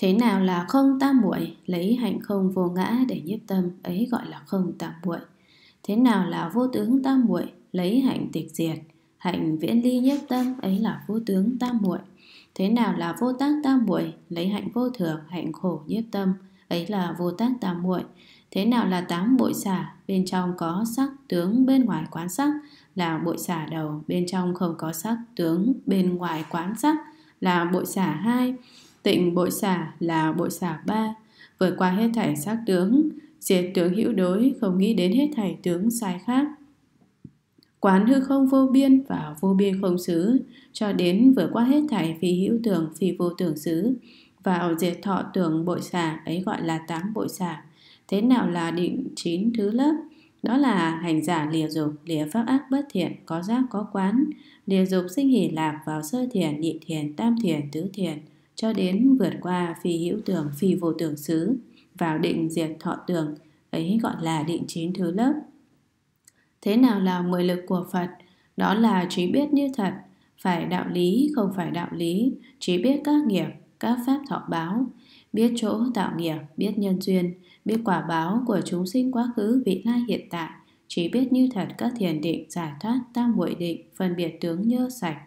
thế nào là không tam muội lấy hạnh không vô ngã để nhiếp tâm ấy gọi là không tam muội thế nào là vô tướng tam muội lấy hạnh tịch diệt hạnh viễn ly nhiếp tâm ấy là vô tướng tam muội thế nào là vô tác tam muội lấy hạnh vô thường hạnh khổ nhiếp tâm ấy là vô tác tam muội thế nào là tám bội xả bên trong có sắc tướng bên ngoài quán sắc là bội xả đầu bên trong không có sắc tướng bên ngoài quán sắc là bội xả hai tịnh bội xả là bội xả ba vượt qua hết thảy sắc tướng diệt tướng hữu đối không nghĩ đến hết thảy tướng sai khác quán hư không vô biên và vô biên không xứ cho đến vượt qua hết thảy phi hữu tưởng phi vô tưởng xứ vào diệt thọ tưởng bội xả ấy gọi là tám bội xả thế nào là định chín thứ lớp đó là hành giả lìa dục lìa pháp ác bất thiện có giác có quán lìa dục sinh hỷ lạc vào sơ thiền nhị thiền tam thiền tứ thiền cho đến vượt qua phi hữu tưởng phi vô tưởng xứ vào định diệt thọ tưởng ấy gọi là định chín thứ lớp thế nào là mười lực của phật đó là trí biết như thật phải đạo lý không phải đạo lý trí biết các nghiệp các pháp thọ báo biết chỗ tạo nghiệp biết nhân duyên biết quả báo của chúng sinh quá khứ vị lai hiện tại chỉ biết như thật các thiền định giải thoát tam muội định phân biệt tướng như sạch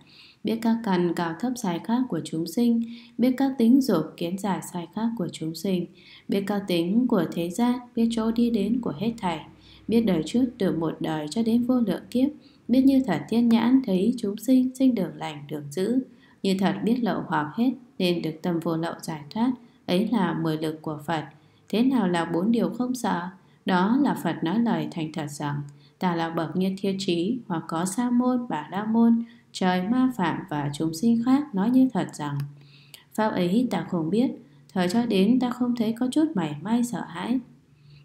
biết các căn cao thấp sai khác của chúng sinh, biết các tính dục kiến giải sai khác của chúng sinh, biết các tính của thế gian, biết chỗ đi đến của hết thảy, biết đời trước từ một đời cho đến vô lượng kiếp, biết như thật thiên nhãn thấy chúng sinh sinh đường lành được giữ, như thật biết lậu hoặc hết nên được tâm vô lậu giải thoát, ấy là mười lực của Phật. Thế nào là bốn điều không sợ? Đó là Phật nói lời thành thật rằng, ta là bậc như thiêu trí hoặc có sa môn và đa môn trời ma phạm và chúng sinh khác nói như thật rằng Pháp ấy ta không biết, thời cho đến ta không thấy có chút mảy may sợ hãi.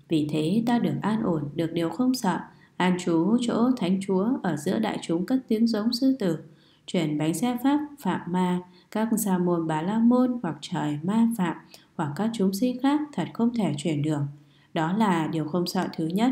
Vì thế ta được an ổn, được điều không sợ, an trú chỗ thánh chúa ở giữa đại chúng cất tiếng giống sư tử, chuyển bánh xe pháp phạm ma, các sa môn bà la môn hoặc trời ma phạm hoặc các chúng sinh khác thật không thể chuyển được. Đó là điều không sợ thứ nhất.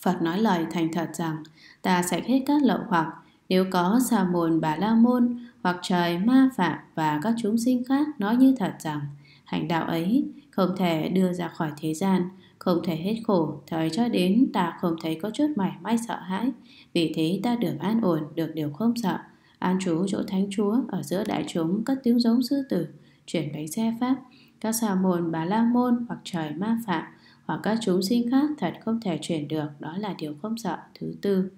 Phật nói lời thành thật rằng ta sẽ hết các lậu hoặc nếu có xà mồn bà la môn hoặc trời ma phạm và các chúng sinh khác nói như thật rằng hành đạo ấy không thể đưa ra khỏi thế gian, không thể hết khổ, thời cho đến ta không thấy có chút mảy may sợ hãi, vì thế ta được an ổn, được điều không sợ. An trú chỗ thánh chúa, ở giữa đại chúng các tiếng giống sư tử, chuyển bánh xe pháp, các xà mồn bà la môn hoặc trời ma phạm, hoặc các chúng sinh khác thật không thể chuyển được, đó là điều không sợ thứ tư.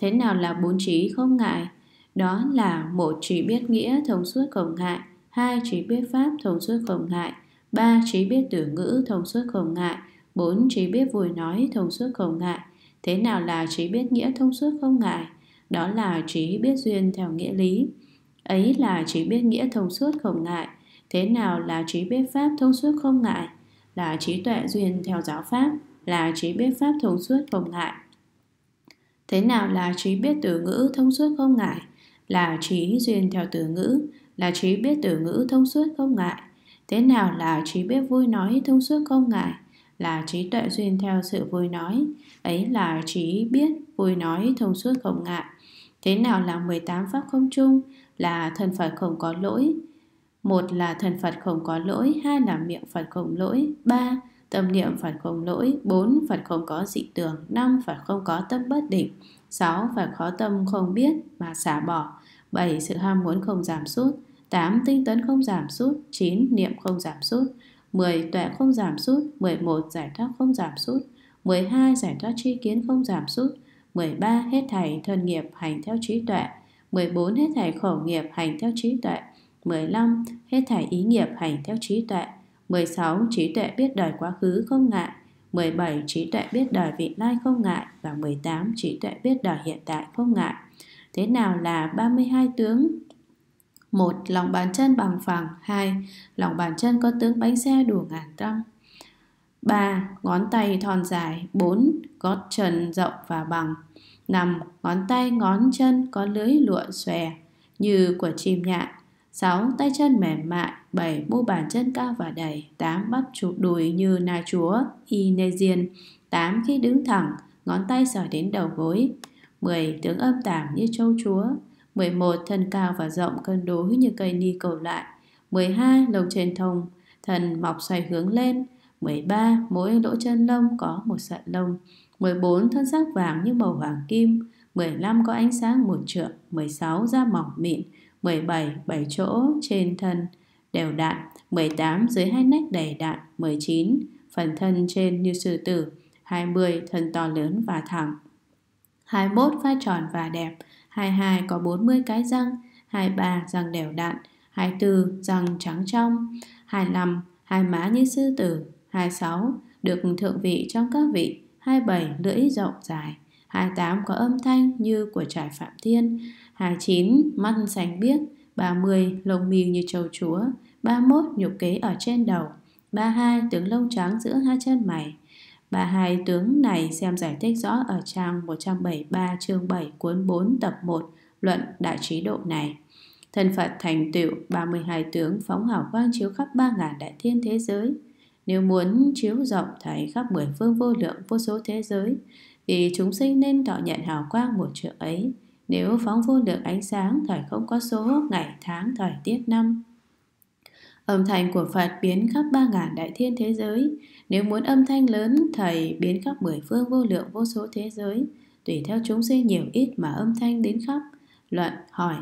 Thế nào là bốn trí không ngại? Đó là một trí biết nghĩa thông suốt không ngại, hai trí biết pháp thông suốt không ngại, ba trí biết từ ngữ thông suốt không ngại, bốn trí biết vui nói thông suốt không ngại. Thế nào là trí biết nghĩa thông suốt không ngại? Đó là trí biết duyên theo nghĩa lý. Ấy là trí biết nghĩa thông suốt không ngại. Thế nào là trí biết pháp thông suốt không ngại? Là trí tuệ duyên theo giáo pháp, là trí biết pháp thông suốt không ngại thế nào là trí biết từ ngữ thông suốt không ngại là trí duyên theo từ ngữ là trí biết từ ngữ thông suốt không ngại thế nào là trí biết vui nói thông suốt không ngại là trí tuệ duyên theo sự vui nói ấy là trí biết vui nói thông suốt không ngại thế nào là 18 pháp không chung là thân phật không có lỗi một là thần phật không có lỗi hai là miệng phật không lỗi ba Tâm niệm Phật không lỗi 4. Phật không có dị tưởng 5. Phật không có tâm bất định 6. Phật khó tâm không biết mà xả bỏ 7. Sự ham muốn không giảm sút 8. Tinh tấn không giảm sút 9. Niệm không giảm sút 10. Tuệ không giảm sút 11. Giải thoát không giảm sút 12. Giải thoát tri kiến không giảm sút 13. Hết thảy thân nghiệp hành theo trí tuệ 14. Hết thảy khẩu nghiệp hành theo trí tuệ 15. Hết thảy ý nghiệp hành theo trí tuệ 16. Trí tuệ biết đời quá khứ không ngại 17. Trí tuệ biết đời vị lai không ngại Và 18. Trí tuệ biết đời hiện tại không ngại Thế nào là 32 tướng? một Lòng bàn chân bằng phẳng 2. Lòng bàn chân có tướng bánh xe đủ ngàn trăm, 3. Ngón tay thon dài 4. Gót trần rộng và bằng 5. Ngón tay ngón chân có lưới lụa xòe như của chim nhạn 6. Tay chân mềm mại 7. Mu bàn chân cao và đầy 8. Bắp chụp đùi như na chúa Inesian 8. Khi đứng thẳng, ngón tay sỏi đến đầu gối 10. Tướng âm tảm như châu chúa 11. Thân cao và rộng cân đối như cây ni cầu lại 12. Lồng trên thông Thần mọc xoay hướng lên 13. Mỗi lỗ chân lông có một sợi lông 14. Thân sắc vàng như màu hoàng kim 15. Có ánh sáng một trượng 16. Da mỏng mịn 17 7 chỗ trên thân đều đặn 18 dưới hai nách đầy đặn 19 phần thân trên như sư tử 20 thân to lớn và thẳng 21 vai tròn và đẹp 22 có 40 cái răng 23 răng đều đặn 24 răng trắng trong 25 hai má như sư tử 26 được thượng vị trong các vị 27 lưỡi rộng dài 28 có âm thanh như của trải Phạm Thiên 29 mắt sành biếc 30 lông mì như trầu chúa 31 nhục kế ở trên đầu 32 tướng lông trắng giữa hai chân mày 32 tướng này xem giải thích rõ ở trang 173 chương 7 cuốn 4 tập 1 luận đại trí độ này Thân Phật thành tựu 32 tướng phóng hào quang chiếu khắp 3.000 đại thiên thế giới Nếu muốn chiếu rộng thấy khắp mười phương vô lượng vô số thế giới Vì chúng sinh nên thọ nhận hào quang một triệu ấy nếu phóng vô lượng ánh sáng thời không có số, ngày, tháng, thời tiết, năm. Âm thanh của Phật biến khắp ba ngàn đại thiên thế giới. Nếu muốn âm thanh lớn, Thầy biến khắp mười phương vô lượng vô số thế giới. Tùy theo chúng sinh nhiều ít mà âm thanh đến khắp. Luận hỏi,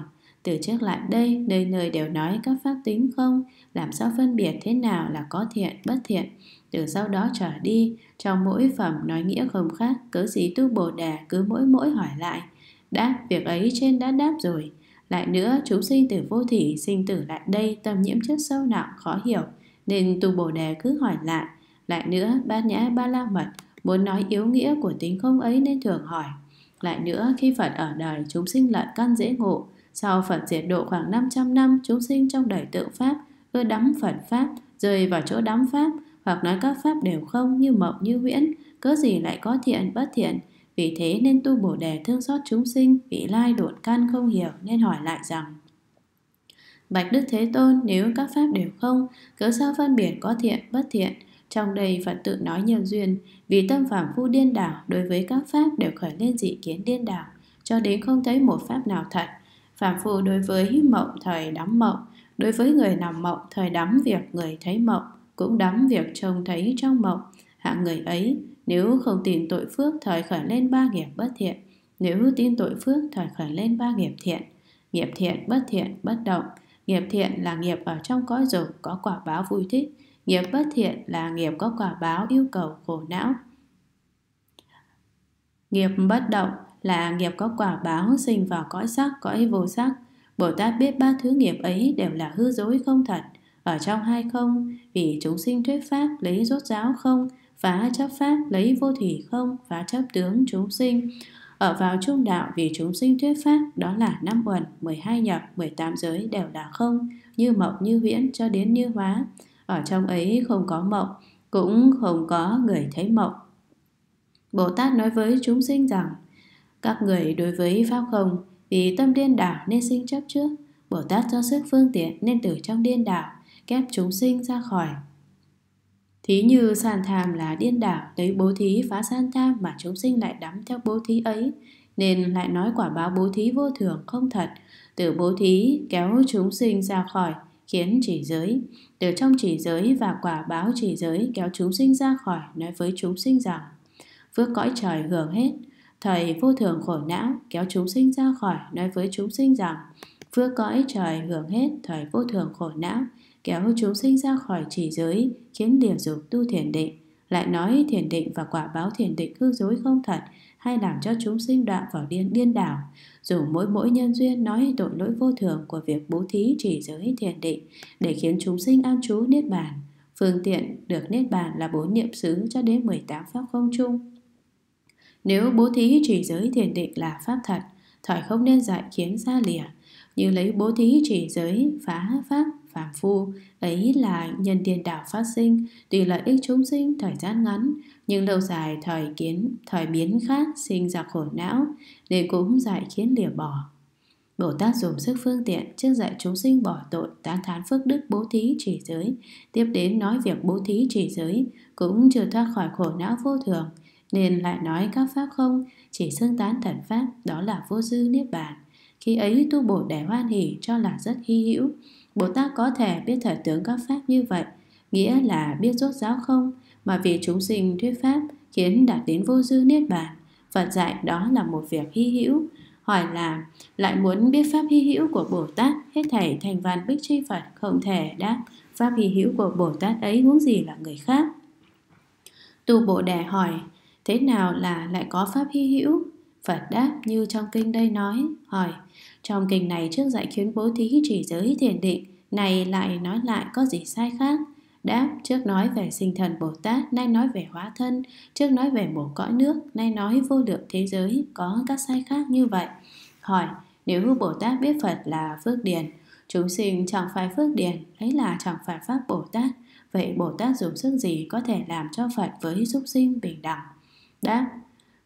từ trước lại đây, nơi nơi đều nói các pháp tính không? Làm sao phân biệt thế nào là có thiện, bất thiện? Từ sau đó trở đi, trong mỗi phẩm nói nghĩa không khác, cứ gì tu Bồ Đà cứ mỗi mỗi hỏi lại – đã, việc ấy trên đã đáp rồi Lại nữa, chúng sinh từ vô thỉ Sinh tử lại đây, tâm nhiễm chất sâu nặng khó hiểu Nên tu bồ đề cứ hỏi lại Lại nữa, ba nhã ba la mật Muốn nói yếu nghĩa của tính không ấy nên thường hỏi Lại nữa, khi Phật ở đời Chúng sinh lận căn dễ ngộ Sau Phật diệt độ khoảng 500 năm Chúng sinh trong đời tự pháp Ưa đắm Phật pháp, rơi vào chỗ đắm pháp Hoặc nói các pháp đều không như mộng như huyễn Cớ gì lại có thiện bất thiện vì thế nên tu Bồ Đề thương xót chúng sinh, vị lai đột căn không hiểu nên hỏi lại rằng Bạch Đức Thế Tôn, nếu các pháp đều không, cớ sao phân biệt có thiện, bất thiện? Trong đây Phật tự nói nhiều duyên, vì tâm phạm phu điên đảo đối với các pháp đều khởi lên dị kiến điên đảo, cho đến không thấy một pháp nào thật. Phạm phu đối với mộng thời đắm mộng, đối với người nằm mộng thời đắm việc người thấy mộng, cũng đắm việc trông thấy trong mộng, hạng người ấy nếu không tin tội phước thời khởi lên ba nghiệp bất thiện. Nếu tin tội phước thời khởi lên ba nghiệp thiện. Nghiệp thiện bất thiện bất động. Nghiệp thiện là nghiệp ở trong cõi dục có quả báo vui thích. Nghiệp bất thiện là nghiệp có quả báo yêu cầu khổ não. Nghiệp bất động là nghiệp có quả báo sinh vào cõi sắc, cõi vô sắc. Bồ Tát biết ba thứ nghiệp ấy đều là hư dối không thật, ở trong hai không, vì chúng sinh thuyết pháp lấy rốt ráo không, phá chấp pháp lấy vô thủy không phá chấp tướng chúng sinh ở vào trung đạo vì chúng sinh thuyết pháp đó là năm uẩn 12 nhập 18 giới đều là không như mộng như viễn cho đến như hóa ở trong ấy không có mộng cũng không có người thấy mộng Bồ Tát nói với chúng sinh rằng các người đối với pháp không vì tâm điên đảo nên sinh chấp trước Bồ Tát cho sức phương tiện nên từ trong điên đảo kép chúng sinh ra khỏi Thí như sàn tham là điên đảo lấy bố thí phá san tham mà chúng sinh lại đắm theo bố thí ấy, nên lại nói quả báo bố thí vô thường không thật, từ bố thí kéo chúng sinh ra khỏi khiến chỉ giới, từ trong chỉ giới và quả báo chỉ giới kéo chúng sinh ra khỏi nói với chúng sinh rằng phước cõi trời hưởng hết, thầy vô thường khổ não kéo chúng sinh ra khỏi nói với chúng sinh rằng phước cõi trời hưởng hết thầy vô thường khổ não kéo chúng sinh ra khỏi chỉ giới, khiến điểm dục tu thiền định. Lại nói thiền định và quả báo thiền định hư dối không thật, hay làm cho chúng sinh đoạn vào điên điên đảo. Dù mỗi mỗi nhân duyên nói tội lỗi vô thường của việc bố thí chỉ giới thiền định, để khiến chúng sinh an trú niết bàn. Phương tiện được niết bàn là bốn niệm xứ cho đến 18 pháp không chung. Nếu bố thí chỉ giới thiền định là pháp thật, thỏi không nên dạy khiến ra lìa, như lấy bố thí chỉ giới phá pháp phàm phu ấy là nhân tiền đạo phát sinh tùy lợi ích chúng sinh thời gian ngắn nhưng lâu dài thời kiến thời biến khác sinh ra khổ não nên cũng giải khiến lìa bỏ Bồ Tát dùng sức phương tiện trước dạy chúng sinh bỏ tội tán thán phước đức bố thí chỉ giới tiếp đến nói việc bố thí chỉ giới cũng chưa thoát khỏi khổ não vô thường nên lại nói các pháp không chỉ xưng tán thần pháp đó là vô dư niết bàn khi ấy tu bổ để hoan hỷ cho là rất hy hữu Bồ Tát có thể biết thể tướng các pháp như vậy, nghĩa là biết rốt ráo không, mà vì chúng sinh thuyết pháp khiến đạt đến vô dư niết bàn. Phật dạy đó là một việc hy hữu. Hỏi là lại muốn biết pháp hy hữu của Bồ Tát, hết thảy thành văn bích chi Phật không thể đáp pháp hy hữu của Bồ Tát ấy huống gì là người khác. Tu Bồ Đề hỏi, thế nào là lại có pháp hy hữu? Phật đáp như trong kinh đây nói, hỏi, trong kinh này trước dạy khiến bố thí chỉ giới thiền định, này lại nói lại có gì sai khác. Đáp, trước nói về sinh thần Bồ Tát, nay nói về hóa thân, trước nói về bổ cõi nước, nay nói vô lượng thế giới, có các sai khác như vậy. Hỏi, nếu Bồ Tát biết Phật là Phước Điền, chúng sinh chẳng phải Phước Điền, ấy là chẳng phải Pháp Bồ Tát, vậy Bồ Tát dùng sức gì có thể làm cho Phật với súc sinh bình đẳng? Đáp,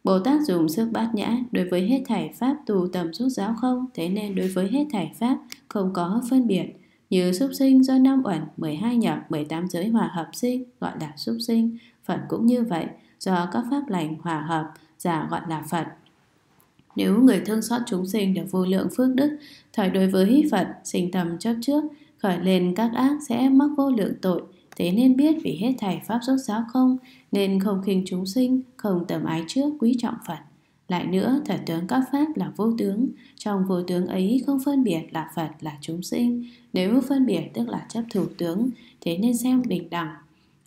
Bồ Tát dùng sức bát nhã đối với hết thảy pháp tù tầm rút giáo không, thế nên đối với hết thảy pháp không có phân biệt. Như súc sinh do năm uẩn, 12 nhập, 18 giới hòa hợp sinh, gọi là súc sinh. Phật cũng như vậy, do các pháp lành hòa hợp, giả gọi là Phật. Nếu người thương xót chúng sinh được vô lượng phước đức, thời đối với Phật, sinh tầm chấp trước, khởi lên các ác sẽ mắc vô lượng tội, Thế nên biết vì hết thầy pháp rốt giáo không Nên không khinh chúng sinh Không tầm ái trước quý trọng Phật Lại nữa thật tướng các pháp là vô tướng Trong vô tướng ấy không phân biệt là Phật là chúng sinh Nếu phân biệt tức là chấp thủ tướng Thế nên xem bình đẳng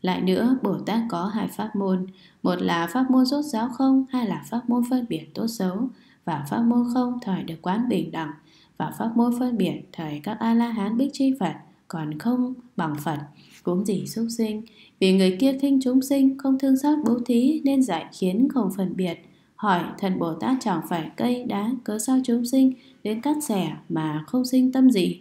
lại nữa, Bồ Tát có hai pháp môn, một là pháp môn rốt giáo không, hai là pháp môn phân biệt tốt xấu, và pháp môn không thời được quán bình đẳng, và pháp môn phân biệt thời các A-la-hán bích chi Phật, còn không bằng Phật. Cũng gì súc sinh Vì người kia khinh chúng sinh Không thương xót bố thí Nên giải khiến không phân biệt Hỏi thần Bồ Tát chẳng phải cây đá Cớ sao chúng sinh đến cắt xẻ Mà không sinh tâm gì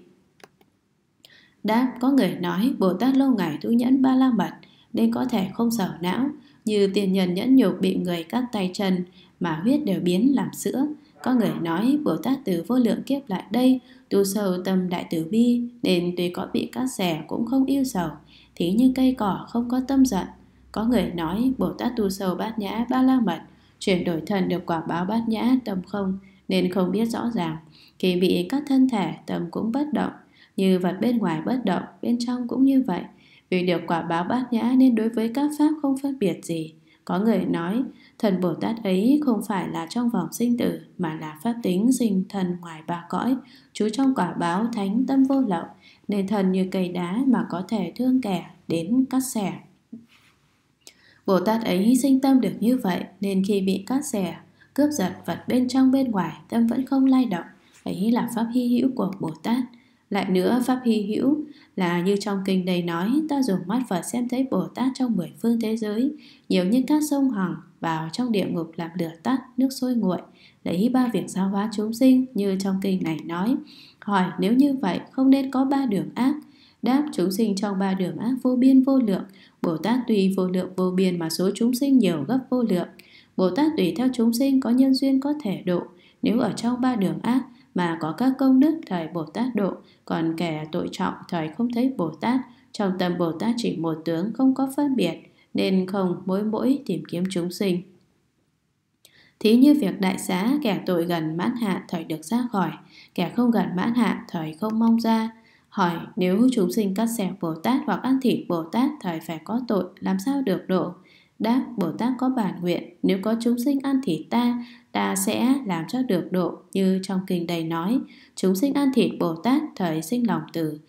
Đáp có người nói Bồ Tát lâu ngày tu nhẫn ba la mật Nên có thể không sở não Như tiền nhân nhẫn nhục bị người cắt tay chân Mà huyết đều biến làm sữa có người nói Bồ Tát từ vô lượng kiếp lại đây tu sâu tâm đại tử vi nên tuy có bị cắt xẻ cũng không yêu sầu thí như cây cỏ không có tâm giận có người nói bồ tát tu sâu bát nhã ba la mật chuyển đổi thần được quả báo bát nhã tâm không nên không biết rõ ràng khi bị các thân thể tâm cũng bất động như vật bên ngoài bất động bên trong cũng như vậy vì được quả báo bát nhã nên đối với các pháp không phân biệt gì có người nói thần bồ tát ấy không phải là trong vòng sinh tử mà là pháp tính sinh thần ngoài ba cõi chú trong quả báo thánh tâm vô lậu nên thân như cây đá mà có thể thương kẻ đến cắt xẻ. Bồ Tát ấy hy sinh tâm được như vậy nên khi bị cắt xẻ, cướp giật vật bên trong bên ngoài tâm vẫn không lay động, ấy là pháp hy hữu của Bồ Tát. Lại nữa pháp hy hữu là như trong kinh đầy nói ta dùng mắt Phật xem thấy Bồ Tát trong mười phương thế giới, nhiều như các sông hằng vào trong địa ngục làm lửa tắt, nước sôi nguội, lấy ba việc sao hóa chúng sinh như trong kinh này nói. Hỏi nếu như vậy không nên có ba đường ác. Đáp chúng sinh trong ba đường ác vô biên vô lượng. Bồ Tát tùy vô lượng vô biên mà số chúng sinh nhiều gấp vô lượng. Bồ Tát tùy theo chúng sinh có nhân duyên có thể độ. Nếu ở trong ba đường ác mà có các công đức thời Bồ Tát độ, còn kẻ tội trọng thời không thấy Bồ Tát, trong tâm Bồ Tát chỉ một tướng không có phân biệt, nên không mỗi mỗi tìm kiếm chúng sinh. Thí như việc đại xá kẻ tội gần mãn hạ thời được ra khỏi, kẻ không gần mãn hạ thời không mong ra. Hỏi nếu chúng sinh cắt xẻ Bồ Tát hoặc ăn thịt Bồ Tát thời phải có tội làm sao được độ? Đáp Bồ Tát có bản nguyện nếu có chúng sinh ăn thịt ta ta sẽ làm cho được độ như trong kinh đầy nói chúng sinh ăn thịt Bồ Tát thời sinh lòng từ.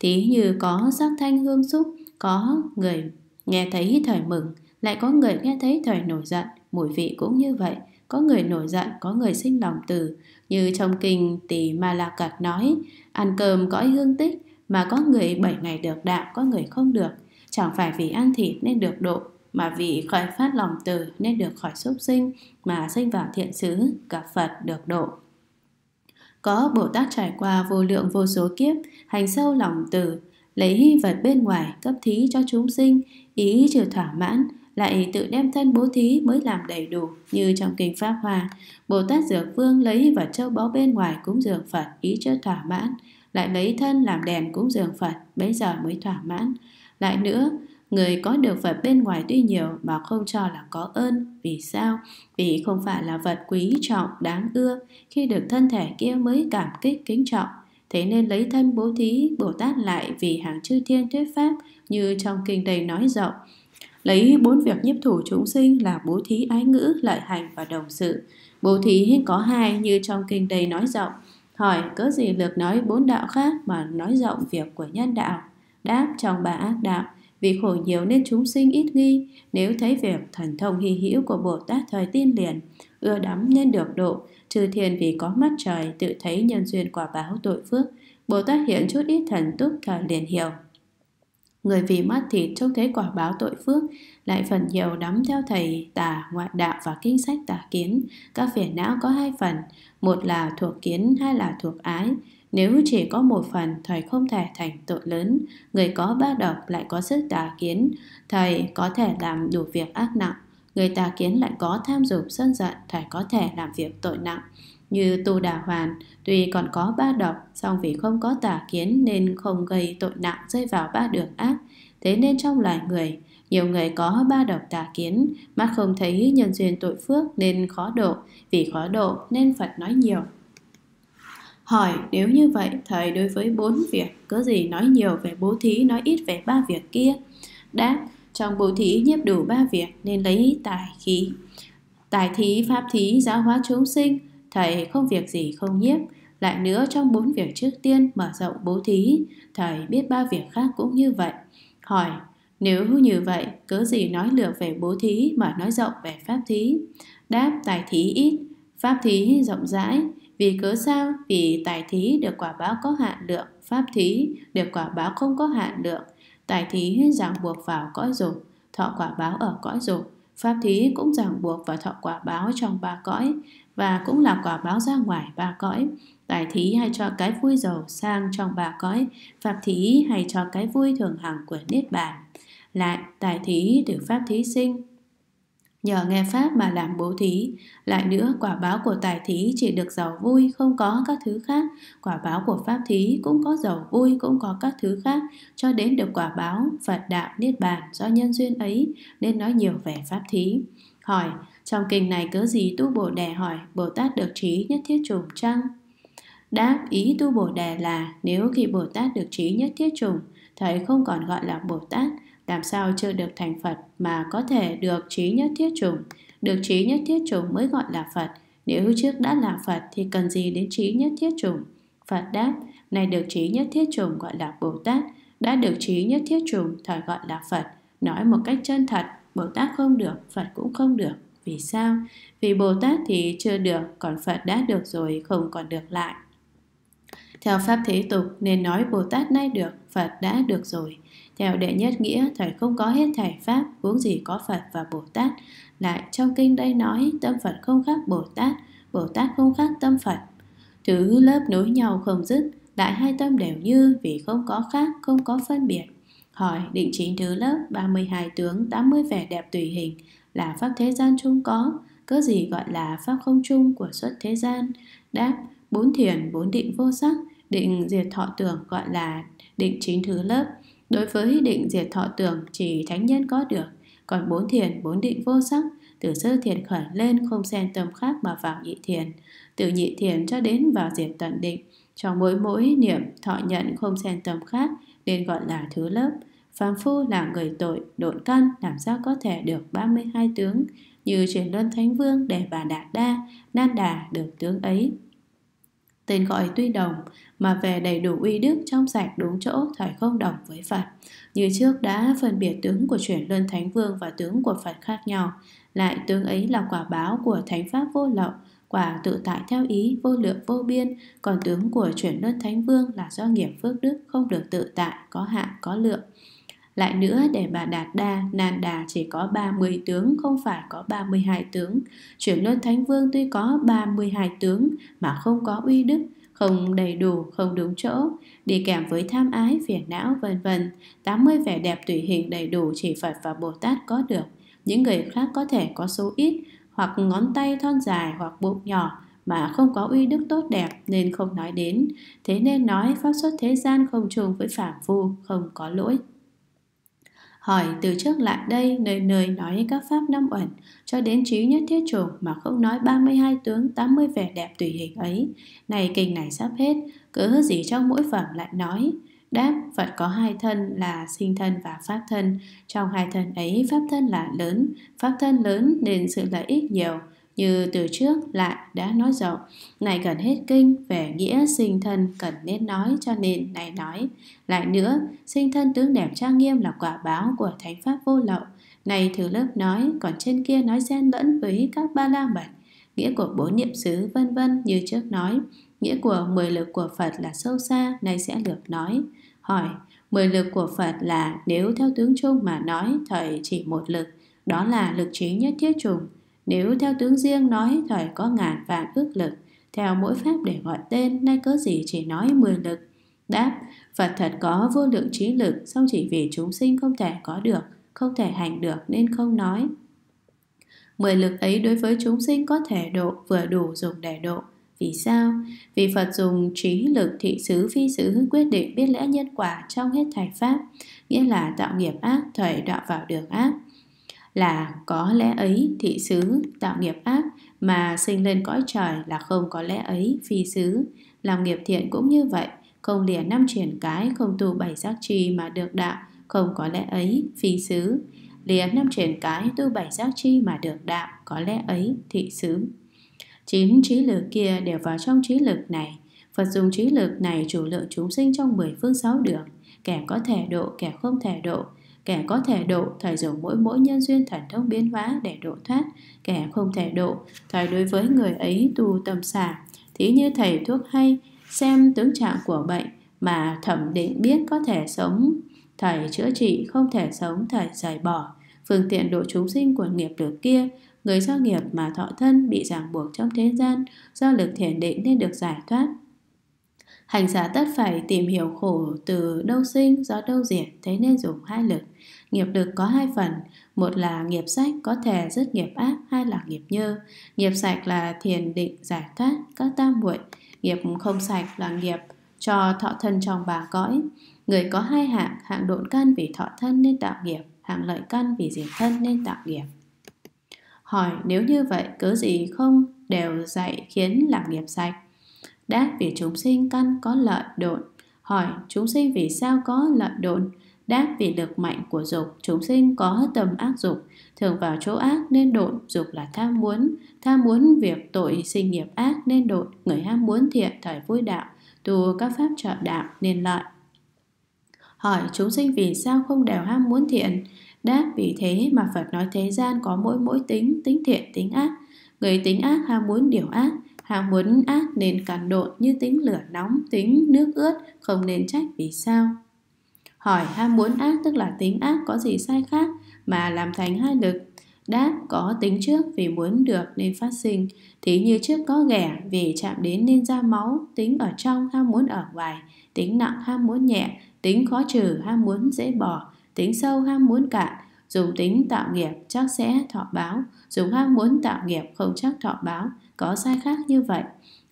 Thí như có sắc thanh hương xúc có người nghe thấy thời mừng lại có người nghe thấy thời nổi giận mùi vị cũng như vậy có người nổi giận, có người sinh lòng từ. Như trong kinh tỷ Ma La Cật nói, ăn cơm cõi hương tích, mà có người bảy ngày được đạo, có người không được. Chẳng phải vì ăn thịt nên được độ, mà vì khởi phát lòng từ nên được khỏi súc sinh, mà sinh vào thiện xứ, gặp Phật được độ. Có Bồ Tát trải qua vô lượng vô số kiếp, hành sâu lòng từ, lấy hy vật bên ngoài cấp thí cho chúng sinh, ý trừ thỏa mãn, lại tự đem thân bố thí mới làm đầy đủ như trong kinh Pháp Hoa. Bồ Tát Dược Vương lấy vật châu báu bên ngoài cúng dường Phật ý cho thỏa mãn, lại lấy thân làm đèn cúng dường Phật, bấy giờ mới thỏa mãn. Lại nữa, người có được vật bên ngoài tuy nhiều mà không cho là có ơn. Vì sao? Vì không phải là vật quý trọng, đáng ưa, khi được thân thể kia mới cảm kích kính trọng. Thế nên lấy thân bố thí, Bồ Tát lại vì hàng chư thiên thuyết pháp như trong kinh đầy nói rộng, lấy bốn việc nhiếp thủ chúng sinh là bố thí ái ngữ lợi hành và đồng sự bố thí có hai như trong kinh đây nói rộng hỏi cớ gì lược nói bốn đạo khác mà nói rộng việc của nhân đạo đáp trong ba ác đạo vì khổ nhiều nên chúng sinh ít nghi nếu thấy việc thần thông hy hữu của bồ tát thời tiên liền ưa đắm nên được độ trừ thiền vì có mắt trời tự thấy nhân duyên quả báo tội phước bồ tát hiện chút ít thần túc thời liền hiểu Người vì mắt thịt trông thấy quả báo tội phước, lại phần nhiều đắm theo thầy tà, ngoại đạo và kinh sách tà kiến. Các phiền não có hai phần, một là thuộc kiến, hai là thuộc ái. Nếu chỉ có một phần, thầy không thể thành tội lớn. Người có ba độc lại có sức tà kiến, thầy có thể làm đủ việc ác nặng. Người tà kiến lại có tham dục sân giận, thầy có thể làm việc tội nặng. Như Tu Đà Hoàn, tuy còn có ba độc, song vì không có tà kiến nên không gây tội nặng rơi vào ba đường ác. Thế nên trong loài người, nhiều người có ba độc tà kiến, mắt không thấy nhân duyên tội phước nên khó độ, vì khó độ nên Phật nói nhiều. Hỏi nếu như vậy, Thầy đối với bốn việc, có gì nói nhiều về bố thí, nói ít về ba việc kia? Đáp, trong bố thí nhiếp đủ ba việc nên lấy tài khí. Tài thí, pháp thí, giáo hóa chúng sinh, Thầy không việc gì không nhiếp, lại nữa trong bốn việc trước tiên mở rộng bố thí, thầy biết ba việc khác cũng như vậy. Hỏi, nếu như vậy, cớ gì nói lược về bố thí mà nói rộng về pháp thí? Đáp tài thí ít, pháp thí rộng rãi, vì cớ sao? Vì tài thí được quả báo có hạn lượng, pháp thí được quả báo không có hạn lượng, tài thí ràng buộc vào cõi dục, thọ quả báo ở cõi dục. Pháp thí cũng ràng buộc và thọ quả báo trong ba cõi và cũng là quả báo ra ngoài ba cõi. Tài thí hay cho cái vui giàu sang trong ba cõi, pháp thí hay cho cái vui thường hằng của Niết Bàn. Lại, tài thí từ pháp thí sinh, Nhờ nghe Pháp mà làm bố thí Lại nữa quả báo của tài thí chỉ được giàu vui Không có các thứ khác Quả báo của Pháp thí cũng có giàu vui Cũng có các thứ khác Cho đến được quả báo Phật đạo Niết Bàn Do nhân duyên ấy Nên nói nhiều về Pháp thí Hỏi Trong kinh này cớ gì tu Bồ Đề hỏi Bồ Tát được trí nhất thiết trùng trăng Đáp ý tu Bồ Đề là Nếu khi Bồ Tát được trí nhất thiết trùng Thầy không còn gọi là Bồ Tát làm sao chưa được thành Phật mà có thể được trí nhất thiết chủng. Được trí nhất thiết chủng mới gọi là Phật. Nếu trước đã là Phật thì cần gì đến trí nhất thiết chủng? Phật đáp, này được trí nhất thiết chủng gọi là Bồ Tát, đã được trí nhất thiết chủng thời gọi là Phật. Nói một cách chân thật, Bồ Tát không được, Phật cũng không được. Vì sao? Vì Bồ Tát thì chưa được, còn Phật đã được rồi, không còn được lại. Theo Pháp thế tục nên nói Bồ Tát nay được, Phật đã được rồi. Theo đệ nhất nghĩa, Thầy không có hết thảy Pháp, huống gì có Phật và Bồ Tát. Lại trong kinh đây nói tâm Phật không khác Bồ Tát, Bồ Tát không khác tâm Phật. Thứ lớp nối nhau không dứt, đại hai tâm đều như vì không có khác, không có phân biệt. Hỏi định chính thứ lớp 32 tướng 80 vẻ đẹp tùy hình là pháp thế gian chung có, cớ gì gọi là pháp không chung của xuất thế gian? Đáp, bốn thiền, bốn định vô sắc, định diệt thọ tưởng gọi là định chính thứ lớp Đối với định diệt thọ tưởng chỉ thánh nhân có được, còn bốn thiền, bốn định vô sắc, từ sơ thiền khởi lên không xen tâm khác mà vào nhị thiền, từ nhị thiền cho đến vào diệt tận định, trong mỗi mỗi niệm thọ nhận không xen tâm khác nên gọi là thứ lớp. Phàm phu là người tội, độn căn làm sao có thể được 32 tướng như truyền luân thánh vương để bà đạt đa, nan đà được tướng ấy. Tên gọi tuy đồng mà về đầy đủ uy đức trong sạch đúng chỗ thời không đồng với Phật. Như trước đã phân biệt tướng của chuyển luân thánh vương và tướng của Phật khác nhau, lại tướng ấy là quả báo của thánh pháp vô lậu, quả tự tại theo ý vô lượng vô biên, còn tướng của chuyển luân thánh vương là do nghiệp phước đức không được tự tại, có hạn, có lượng. Lại nữa để bà Đạt Đa, Nan Đà chỉ có 30 tướng không phải có 32 tướng. Chuyển luân Thánh Vương tuy có 32 tướng mà không có uy đức không đầy đủ, không đúng chỗ, đi kèm với tham ái, phiền não, vân vân. 80 vẻ đẹp tùy hình đầy đủ chỉ Phật và Bồ Tát có được. Những người khác có thể có số ít, hoặc ngón tay thon dài hoặc bụng nhỏ, mà không có uy đức tốt đẹp nên không nói đến. Thế nên nói pháp xuất thế gian không trùng với phạm phu, không có lỗi. Hỏi từ trước lại đây nơi nơi nói các pháp năm ẩn cho đến trí nhất thiết chủ mà không nói 32 tướng 80 vẻ đẹp tùy hình ấy. Này kinh này sắp hết, cứ gì trong mỗi phẩm lại nói. Đáp, Phật có hai thân là sinh thân và pháp thân. Trong hai thân ấy, pháp thân là lớn, pháp thân lớn nên sự lợi ích nhiều như từ trước lại đã nói rộng này cần hết kinh về nghĩa sinh thân cần nên nói cho nên này nói lại nữa sinh thân tướng đẹp trang nghiêm là quả báo của thánh pháp vô lậu này thử lớp nói còn trên kia nói xen lẫn với các ba la mật nghĩa của bốn niệm xứ vân vân như trước nói nghĩa của mười lực của phật là sâu xa này sẽ được nói hỏi mười lực của phật là nếu theo tướng chung mà nói thời chỉ một lực đó là lực trí nhất thiết trùng nếu theo tướng riêng nói thời có ngàn vạn ước lực, theo mỗi pháp để gọi tên, nay cớ gì chỉ nói mười lực. Đáp, Phật thật có vô lượng trí lực, song chỉ vì chúng sinh không thể có được, không thể hành được nên không nói. Mười lực ấy đối với chúng sinh có thể độ vừa đủ dùng để độ. Vì sao? Vì Phật dùng trí lực thị xứ phi xứ quyết định biết lẽ nhân quả trong hết thảy pháp, nghĩa là tạo nghiệp ác, thời đạo vào đường ác là có lẽ ấy thị xứ tạo nghiệp ác mà sinh lên cõi trời là không có lẽ ấy phi xứ làm nghiệp thiện cũng như vậy không lìa năm triển cái không tu bảy giác trì mà được đạo không có lẽ ấy phi xứ lìa năm triển cái tu bảy giác chi mà được đạo có lẽ ấy thị xứ chín trí lực kia đều vào trong trí lực này Phật dùng trí lực này chủ lượng chúng sinh trong mười phương sáu đường kẻ có thể độ kẻ không thể độ Kẻ có thể độ, thầy dùng mỗi mỗi nhân duyên thần thông biến hóa để độ thoát. Kẻ không thể độ, thầy đối với người ấy tu tâm xả. Thí như thầy thuốc hay, xem tướng trạng của bệnh mà thẩm định biết có thể sống, thầy chữa trị, không thể sống, thầy giải bỏ. Phương tiện độ chúng sinh của nghiệp lực kia, người do nghiệp mà thọ thân bị ràng buộc trong thế gian, do lực thiền định nên được giải thoát, Hành giả tất phải tìm hiểu khổ từ đâu sinh, do đâu diệt, thế nên dùng hai lực. Nghiệp được có hai phần, một là nghiệp sạch có thể dứt nghiệp ác, hai là nghiệp nhơ. Nghiệp sạch là thiền định giải thoát các tam muội, nghiệp không sạch là nghiệp cho thọ thân trong bà cõi. Người có hai hạng, hạng độn căn vì thọ thân nên tạo nghiệp, hạng lợi căn vì diệt thân nên tạo nghiệp. Hỏi nếu như vậy cớ gì không đều dạy khiến làm nghiệp sạch? Đáp vì chúng sinh căn có lợi độn. Hỏi chúng sinh vì sao có lợi độn? Đáp vì lực mạnh của dục, chúng sinh có tâm ác dục, thường vào chỗ ác nên độn, dục là tham muốn, tham muốn việc tội sinh nghiệp ác nên độn, người ham muốn thiện thời vui đạo, tu các pháp trợ đạo nên lợi. Hỏi chúng sinh vì sao không đều ham muốn thiện? Đáp vì thế mà Phật nói thế gian có mỗi mỗi tính, tính thiện, tính ác. Người tính ác ham muốn điều ác, ham muốn ác nên cản độn như tính lửa nóng, tính nước ướt, không nên trách vì sao. Hỏi ham muốn ác tức là tính ác có gì sai khác mà làm thành hai lực. Đáp có tính trước vì muốn được nên phát sinh, thí như trước có ghẻ vì chạm đến nên ra máu, tính ở trong ham muốn ở ngoài, tính nặng ham muốn nhẹ, tính khó trừ ham muốn dễ bỏ, tính sâu ham muốn cạn, dùng tính tạo nghiệp chắc sẽ thọ báo, dùng ham muốn tạo nghiệp không chắc thọ báo, có sai khác như vậy.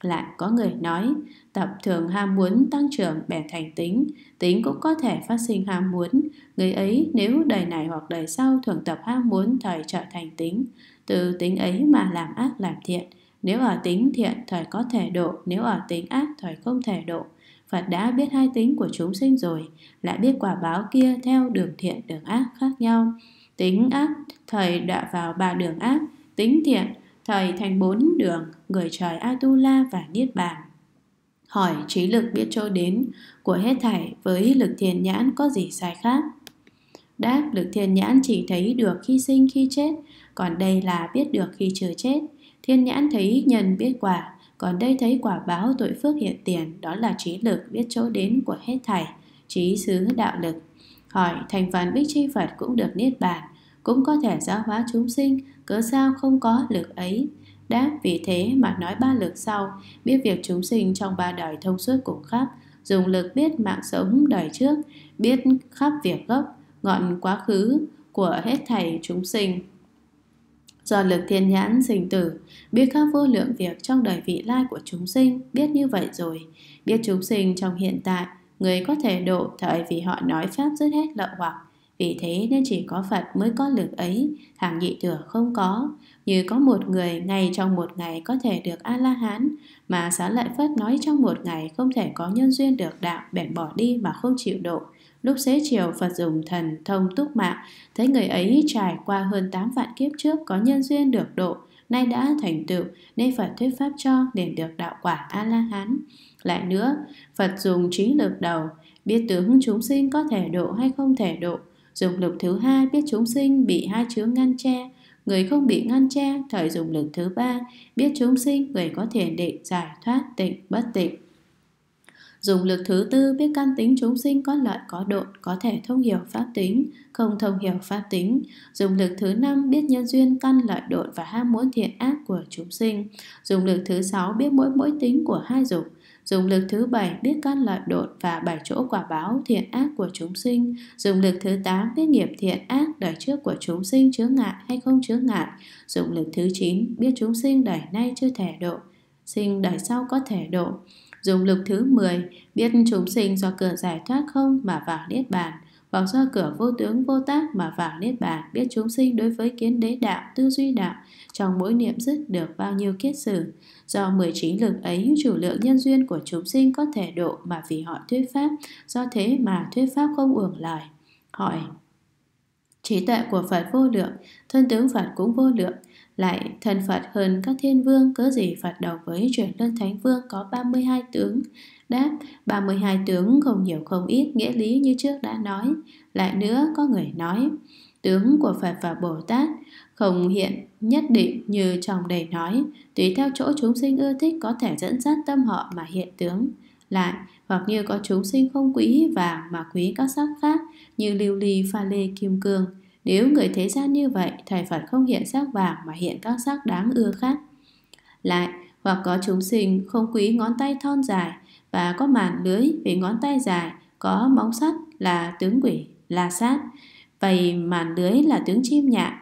Lại có người nói, tập thường ham muốn tăng trưởng bèn thành tính, tính cũng có thể phát sinh ham muốn. Người ấy nếu đời này hoặc đời sau thường tập ham muốn thời trở thành tính, từ tính ấy mà làm ác làm thiện. Nếu ở tính thiện thời có thể độ, nếu ở tính ác thời không thể độ. Phật đã biết hai tính của chúng sinh rồi, lại biết quả báo kia theo đường thiện đường ác khác nhau. Tính ác thời đọa vào ba đường ác, tính thiện thầy thành bốn đường người trời Atula và Niết Bàn. Hỏi trí lực biết chỗ đến của hết thảy với lực thiền nhãn có gì sai khác? Đáp lực thiền nhãn chỉ thấy được khi sinh khi chết, còn đây là biết được khi chưa chết. Thiên nhãn thấy nhân biết quả, còn đây thấy quả báo tội phước hiện tiền, đó là trí lực biết chỗ đến của hết thảy, trí xứ đạo lực. Hỏi thành phần Bích Chi Phật cũng được niết bàn, cũng có thể giáo hóa chúng sinh cớ sao không có lực ấy đáp vì thế mà nói ba lực sau biết việc chúng sinh trong ba đời thông suốt cùng khắp dùng lực biết mạng sống đời trước biết khắp việc gốc ngọn quá khứ của hết thầy chúng sinh Do lực thiên nhãn sinh tử, biết khắp vô lượng việc trong đời vị lai của chúng sinh, biết như vậy rồi. Biết chúng sinh trong hiện tại, người có thể độ thời vì họ nói Pháp rất hết lậu hoặc. Vì thế nên chỉ có Phật mới có lực ấy, hàng nhị thừa không có. Như có một người ngày trong một ngày có thể được A-la-hán, mà xá lợi Phất nói trong một ngày không thể có nhân duyên được đạo bèn bỏ đi mà không chịu độ. Lúc xế chiều Phật dùng thần thông túc mạng, thấy người ấy trải qua hơn 8 vạn kiếp trước có nhân duyên được độ, nay đã thành tựu nên Phật thuyết pháp cho để được đạo quả A-la-hán. Lại nữa, Phật dùng trí lực đầu, biết tướng chúng sinh có thể độ hay không thể độ, dùng lực thứ hai biết chúng sinh bị hai chướng ngăn che, người không bị ngăn che, thời dùng lực thứ ba, biết chúng sinh, người có thiền định, giải thoát, tịnh, bất tịnh. Dùng lực thứ tư biết căn tính chúng sinh có lợi có độn, có thể thông hiểu pháp tính, không thông hiểu pháp tính. Dùng lực thứ năm biết nhân duyên căn lợi độn và ham muốn thiện ác của chúng sinh. Dùng lực thứ sáu biết mỗi mỗi tính của hai dục dùng lực thứ bảy biết căn lợi đột và bảy chỗ quả báo thiện ác của chúng sinh, dùng lực thứ tám biết nghiệp thiện ác đời trước của chúng sinh chứa ngại hay không chứa ngại, dùng lực thứ chín biết chúng sinh đời nay chưa thể độ, sinh đời sau có thể độ, dùng lực thứ 10 biết chúng sinh do cửa giải thoát không mà vào niết bàn, hoặc do cửa vô tướng vô tác mà vào niết bàn biết chúng sinh đối với kiến đế đạo tư duy đạo trong mỗi niệm dứt được bao nhiêu kiết sử. Do mười 19 lực ấy, chủ lượng nhân duyên của chúng sinh có thể độ mà vì họ thuyết pháp, do thế mà thuyết pháp không uổng lời. Hỏi Trí tuệ của Phật vô lượng, thân tướng Phật cũng vô lượng, lại thần Phật hơn các thiên vương cớ gì Phật đầu với chuyển lên thánh vương có 32 tướng Đáp, 32 tướng không nhiều không ít nghĩa lý như trước đã nói Lại nữa có người nói Tướng của Phật và Bồ Tát không hiện nhất định như chồng đầy nói, tùy theo chỗ chúng sinh ưa thích có thể dẫn dắt tâm họ mà hiện tướng. Lại, hoặc như có chúng sinh không quý vàng mà quý các sắc khác như lưu ly, pha lê, kim cương. Nếu người thế gian như vậy, thầy Phật không hiện sắc vàng mà hiện các sắc đáng ưa khác. Lại, hoặc có chúng sinh không quý ngón tay thon dài và có màn lưới vì ngón tay dài có móng sắt là tướng quỷ, là sát. Vậy màn lưới là tướng chim nhạn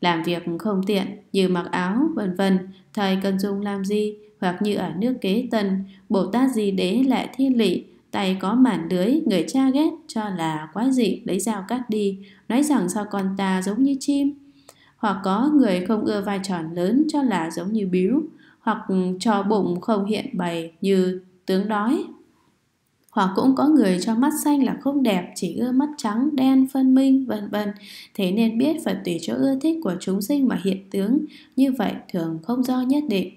làm việc không tiện như mặc áo, vân vân, thầy cần dùng làm gì, hoặc như ở nước kế tân, Bồ Tát gì Đế lại thiên lị, tay có mản lưới, người cha ghét cho là quá dị, lấy dao cắt đi, nói rằng sao con ta giống như chim. Hoặc có người không ưa vai tròn lớn cho là giống như biếu, hoặc cho bụng không hiện bày như tướng đói hoặc cũng có người cho mắt xanh là không đẹp chỉ ưa mắt trắng đen phân minh vân vân thế nên biết phải tùy chỗ ưa thích của chúng sinh mà hiện tướng như vậy thường không do nhất định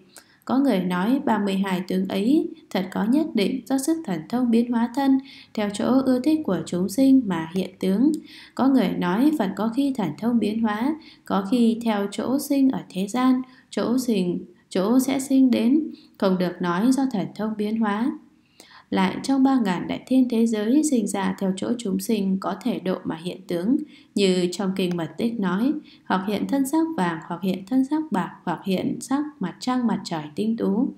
có người nói 32 tướng ấy thật có nhất định do sức thần thông biến hóa thân theo chỗ ưa thích của chúng sinh mà hiện tướng. Có người nói Phật có khi thần thông biến hóa, có khi theo chỗ sinh ở thế gian, chỗ sinh chỗ sẽ sinh đến, không được nói do thần thông biến hóa lại trong ba ngàn đại thiên thế giới sinh ra theo chỗ chúng sinh có thể độ mà hiện tướng, như trong kinh mật tích nói, hoặc hiện thân sắc vàng, hoặc hiện thân sắc bạc, hoặc hiện sắc mặt trăng mặt trời tinh tú,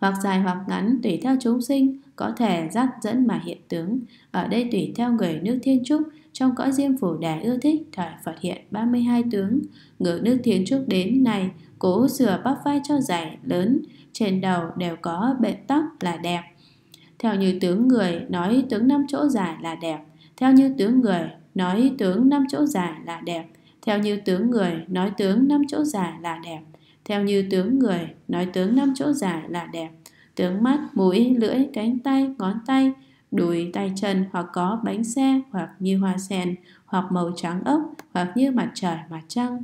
hoặc dài hoặc ngắn tùy theo chúng sinh, có thể dắt dẫn mà hiện tướng. Ở đây tùy theo người nước thiên trúc, trong cõi diêm phủ đà ưa thích, thời Phật hiện 32 tướng. Ngược nước thiên trúc đến này, cố sửa bắp vai cho dài lớn, trên đầu đều có bệ tóc là đẹp theo như tướng người nói tướng năm chỗ dài là đẹp Theo như tướng người nói tướng năm chỗ dài là đẹp Theo như tướng người nói tướng năm chỗ dài là đẹp Theo như tướng người nói tướng năm chỗ dài là đẹp Tướng mắt, mũi, lưỡi, cánh tay, ngón tay đùi, tay chân hoặc có bánh xe hoặc như hoa sen hoặc màu trắng ốc hoặc như mặt trời, mặt trăng.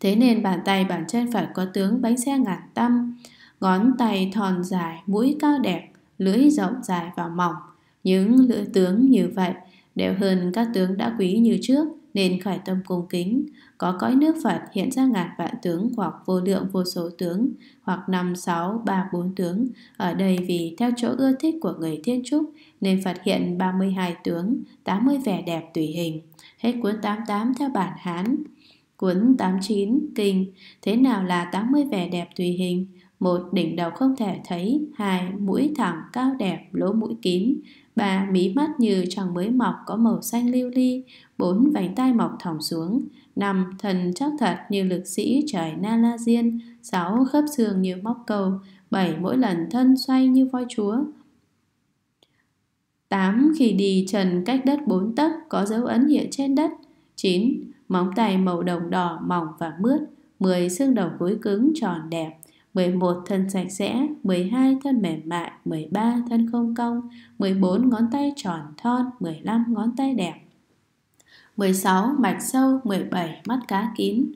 Thế nên bàn tay bàn chân phải có tướng bánh xe ngàn tâm ngón tay thon dài, mũi cao đẹp, lưỡi rộng dài và mỏng. Những lưỡi tướng như vậy đều hơn các tướng đã quý như trước nên khởi tâm cung kính. Có cõi nước Phật hiện ra ngàn vạn tướng hoặc vô lượng vô số tướng hoặc năm sáu ba bốn tướng. Ở đây vì theo chỗ ưa thích của người Thiên Trúc nên Phật hiện 32 tướng, 80 vẻ đẹp tùy hình. Hết cuốn 88 theo bản Hán. Cuốn 89 Kinh Thế nào là 80 vẻ đẹp tùy hình? một đỉnh đầu không thể thấy hai mũi thẳng cao đẹp lỗ mũi kín ba mí mắt như trăng mới mọc có màu xanh lưu ly bốn vành tay mọc thòng xuống năm thần chắc thật như lực sĩ trời na la diên sáu khớp xương như móc cầu bảy mỗi lần thân xoay như voi chúa tám Khi đi trần cách đất bốn tấc có dấu ấn hiện trên đất. chín Móng tay màu đồng đỏ mỏng và mướt. mười Xương đầu gối cứng tròn đẹp. 11 thân sạch sẽ, 12 thân mềm mại, 13 thân không cong, 14 ngón tay tròn thon, 15 ngón tay đẹp. 16 mạch sâu, 17 mắt cá kín,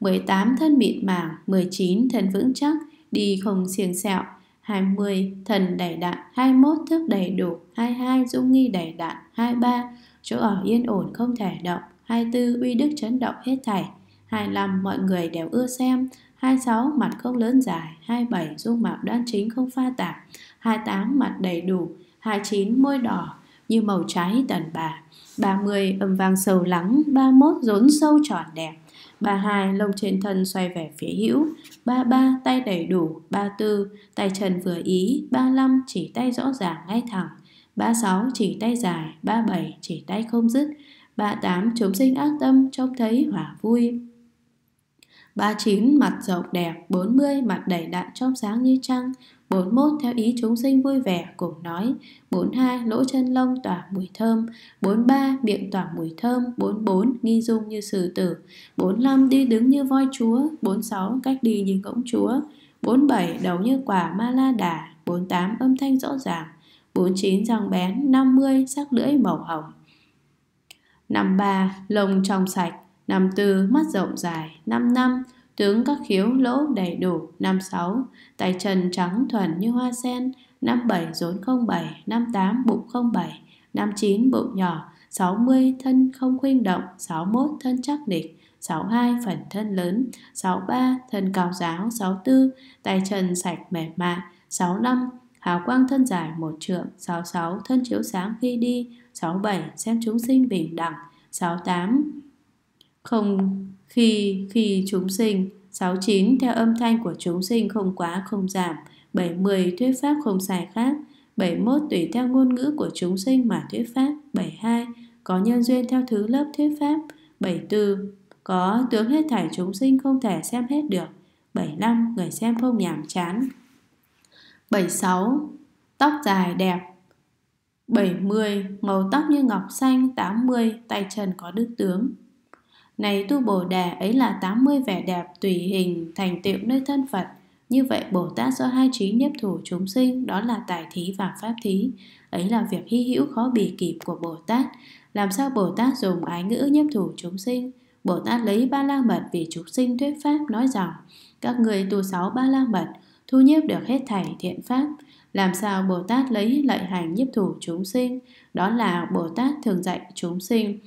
18 thân mịn màng, 19 thân vững chắc, đi không xiềng xẹo, 20 thần đầy đạn, 21 thức đầy đủ, 22 dung nghi đầy đạn, 23 chỗ ở yên ổn không thể động, 24 uy đức chấn động hết thảy, 25 mọi người đều ưa xem, 26 mặt không lớn dài, 27 dung mạo đoan chính không pha tạp, 28 mặt đầy đủ, 29 môi đỏ như màu trái tần bà, 30 âm vang sầu lắng, 31 rốn sâu tròn đẹp, 32 lông trên thân xoay về phía hữu, 33 tay đầy đủ, 34 tay chân vừa ý, 35 chỉ tay rõ ràng ngay thẳng, 36 chỉ tay dài, 37 chỉ tay không dứt, 38 chúng sinh ác tâm trông thấy hỏa vui, 39 mặt rộng đẹp 40 mặt đầy đặn trong sáng như trăng 41 theo ý chúng sinh vui vẻ cùng nói 42 lỗ chân lông tỏa mùi thơm 43 miệng tỏa mùi thơm 44 nghi dung như sử tử 45 đi đứng như voi chúa 46 cách đi như ngỗng chúa 47 đầu như quả ma la đà 48 âm thanh rõ ràng 49 răng bén 50 sắc lưỡi màu hồng 53 lông trong sạch Năm tư, mắt rộng dài, năm năm, tướng các khiếu lỗ đầy đủ, năm sáu, tay chân trắng thuần như hoa sen, năm bảy rốn không bảy, năm tám bụng không bảy, năm chín bụng nhỏ, sáu mươi thân không khuynh động, sáu mốt thân chắc địch, hai phần thân lớn, sáu ba thân cao giáo, tư tay chân sạch mềm mại, năm hào quang thân dài một trượng, sáu sáu thân chiếu sáng khi đi, sáu bảy xem chúng sinh bình đẳng, sáu tám không khi khi chúng sinh 69 theo âm thanh của chúng sinh không quá không giảm 70 thuyết pháp không xài khác 71 tùy theo ngôn ngữ của chúng sinh mà thuyết pháp 72 có nhân duyên theo thứ lớp thuyết pháp 74 có tướng hết thảy chúng sinh không thể xem hết được 75 người xem không nhàm chán 76 tóc dài đẹp 70 màu tóc như ngọc xanh 80 tay chân có đức tướng này tu Bồ Đà ấy là 80 vẻ đẹp tùy hình thành tựu nơi thân Phật. Như vậy Bồ Tát do hai trí nhiếp thủ chúng sinh đó là tài thí và pháp thí. Ấy là việc hy hữu khó bì kịp của Bồ Tát. Làm sao Bồ Tát dùng ái ngữ nhiếp thủ chúng sinh? Bồ Tát lấy ba la mật vì chúng sinh thuyết pháp nói rằng các người tu sáu ba la mật thu nhiếp được hết thảy thiện pháp. Làm sao Bồ Tát lấy lợi hành nhiếp thủ chúng sinh? Đó là Bồ Tát thường dạy chúng sinh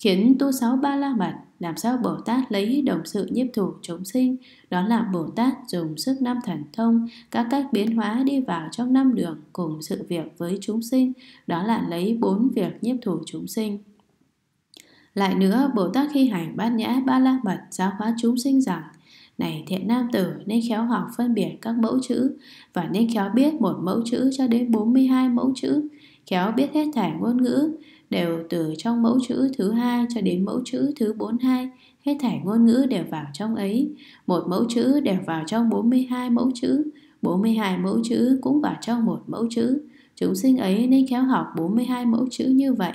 khiến tu sáu ba la mật làm sao Bồ Tát lấy đồng sự nhiếp thủ chúng sinh, đó là Bồ Tát dùng sức năm thần thông, các cách biến hóa đi vào trong năm đường cùng sự việc với chúng sinh, đó là lấy bốn việc nhiếp thủ chúng sinh. Lại nữa, Bồ Tát khi hành bát nhã ba la mật giáo hóa chúng sinh rằng này thiện nam tử nên khéo học phân biệt các mẫu chữ và nên khéo biết một mẫu chữ cho đến 42 mẫu chữ, khéo biết hết thảy ngôn ngữ, đều từ trong mẫu chữ thứ hai cho đến mẫu chữ thứ 42, hết thảy ngôn ngữ đều vào trong ấy. Một mẫu chữ đều vào trong 42 mẫu chữ, 42 mẫu chữ cũng vào trong một mẫu chữ. Chúng sinh ấy nên khéo học 42 mẫu chữ như vậy.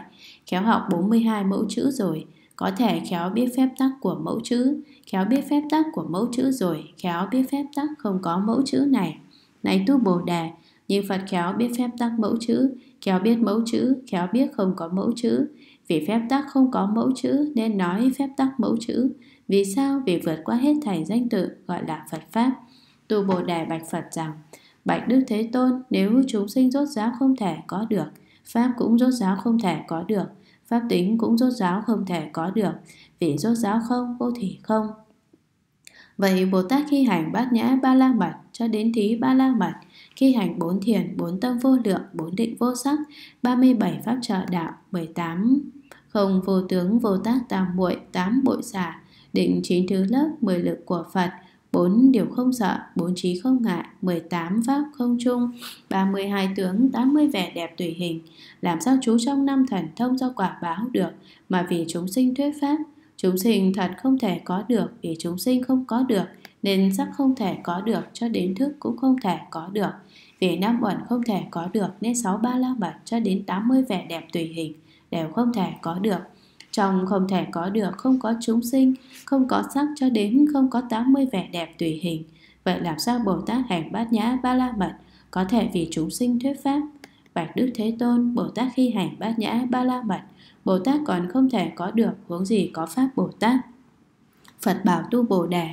Khéo học 42 mẫu chữ rồi, có thể khéo biết phép tắc của mẫu chữ, khéo biết phép tắc của mẫu chữ rồi, khéo biết phép tắc không có mẫu chữ này. Này tu Bồ Đề, nhưng Phật khéo biết phép tắc mẫu chữ, khéo biết mẫu chữ, khéo biết không có mẫu chữ. Vì phép tắc không có mẫu chữ nên nói phép tắc mẫu chữ. Vì sao? Vì vượt qua hết thảy danh tự gọi là Phật Pháp. Tu Bồ Đề bạch Phật rằng, Bạch Đức Thế Tôn, nếu chúng sinh rốt ráo không thể có được, Pháp cũng rốt ráo không thể có được, Pháp tính cũng rốt ráo không thể có được, vì rốt ráo không, vô thì không. Vậy Bồ Tát khi hành bát nhã ba la mật cho đến thí ba la mật khi hành bốn thiền, bốn tâm vô lượng, bốn định vô sắc, 37 pháp trợ đạo, 18 không vô tướng vô tác tam muội, tám bội xả, định chín thứ lớp, 10 lực của Phật, bốn điều không sợ, bốn trí không ngại, 18 pháp không chung, 32 tướng, 80 vẻ đẹp tùy hình. Làm sao chú trong năm thần thông do quả báo được, mà vì chúng sinh thuyết pháp, chúng sinh thật không thể có được vì chúng sinh không có được, nên sắc không thể có được cho đến thức cũng không thể có được vì năm uẩn không thể có được nên sáu ba la mật cho đến 80 vẻ đẹp tùy hình đều không thể có được trong không thể có được không có chúng sinh không có sắc cho đến không có 80 vẻ đẹp tùy hình vậy làm sao bồ tát hành bát nhã ba la mật có thể vì chúng sinh thuyết pháp bạch đức thế tôn bồ tát khi hành bát nhã ba la mật bồ tát còn không thể có được huống gì có pháp bồ tát phật bảo tu bồ đề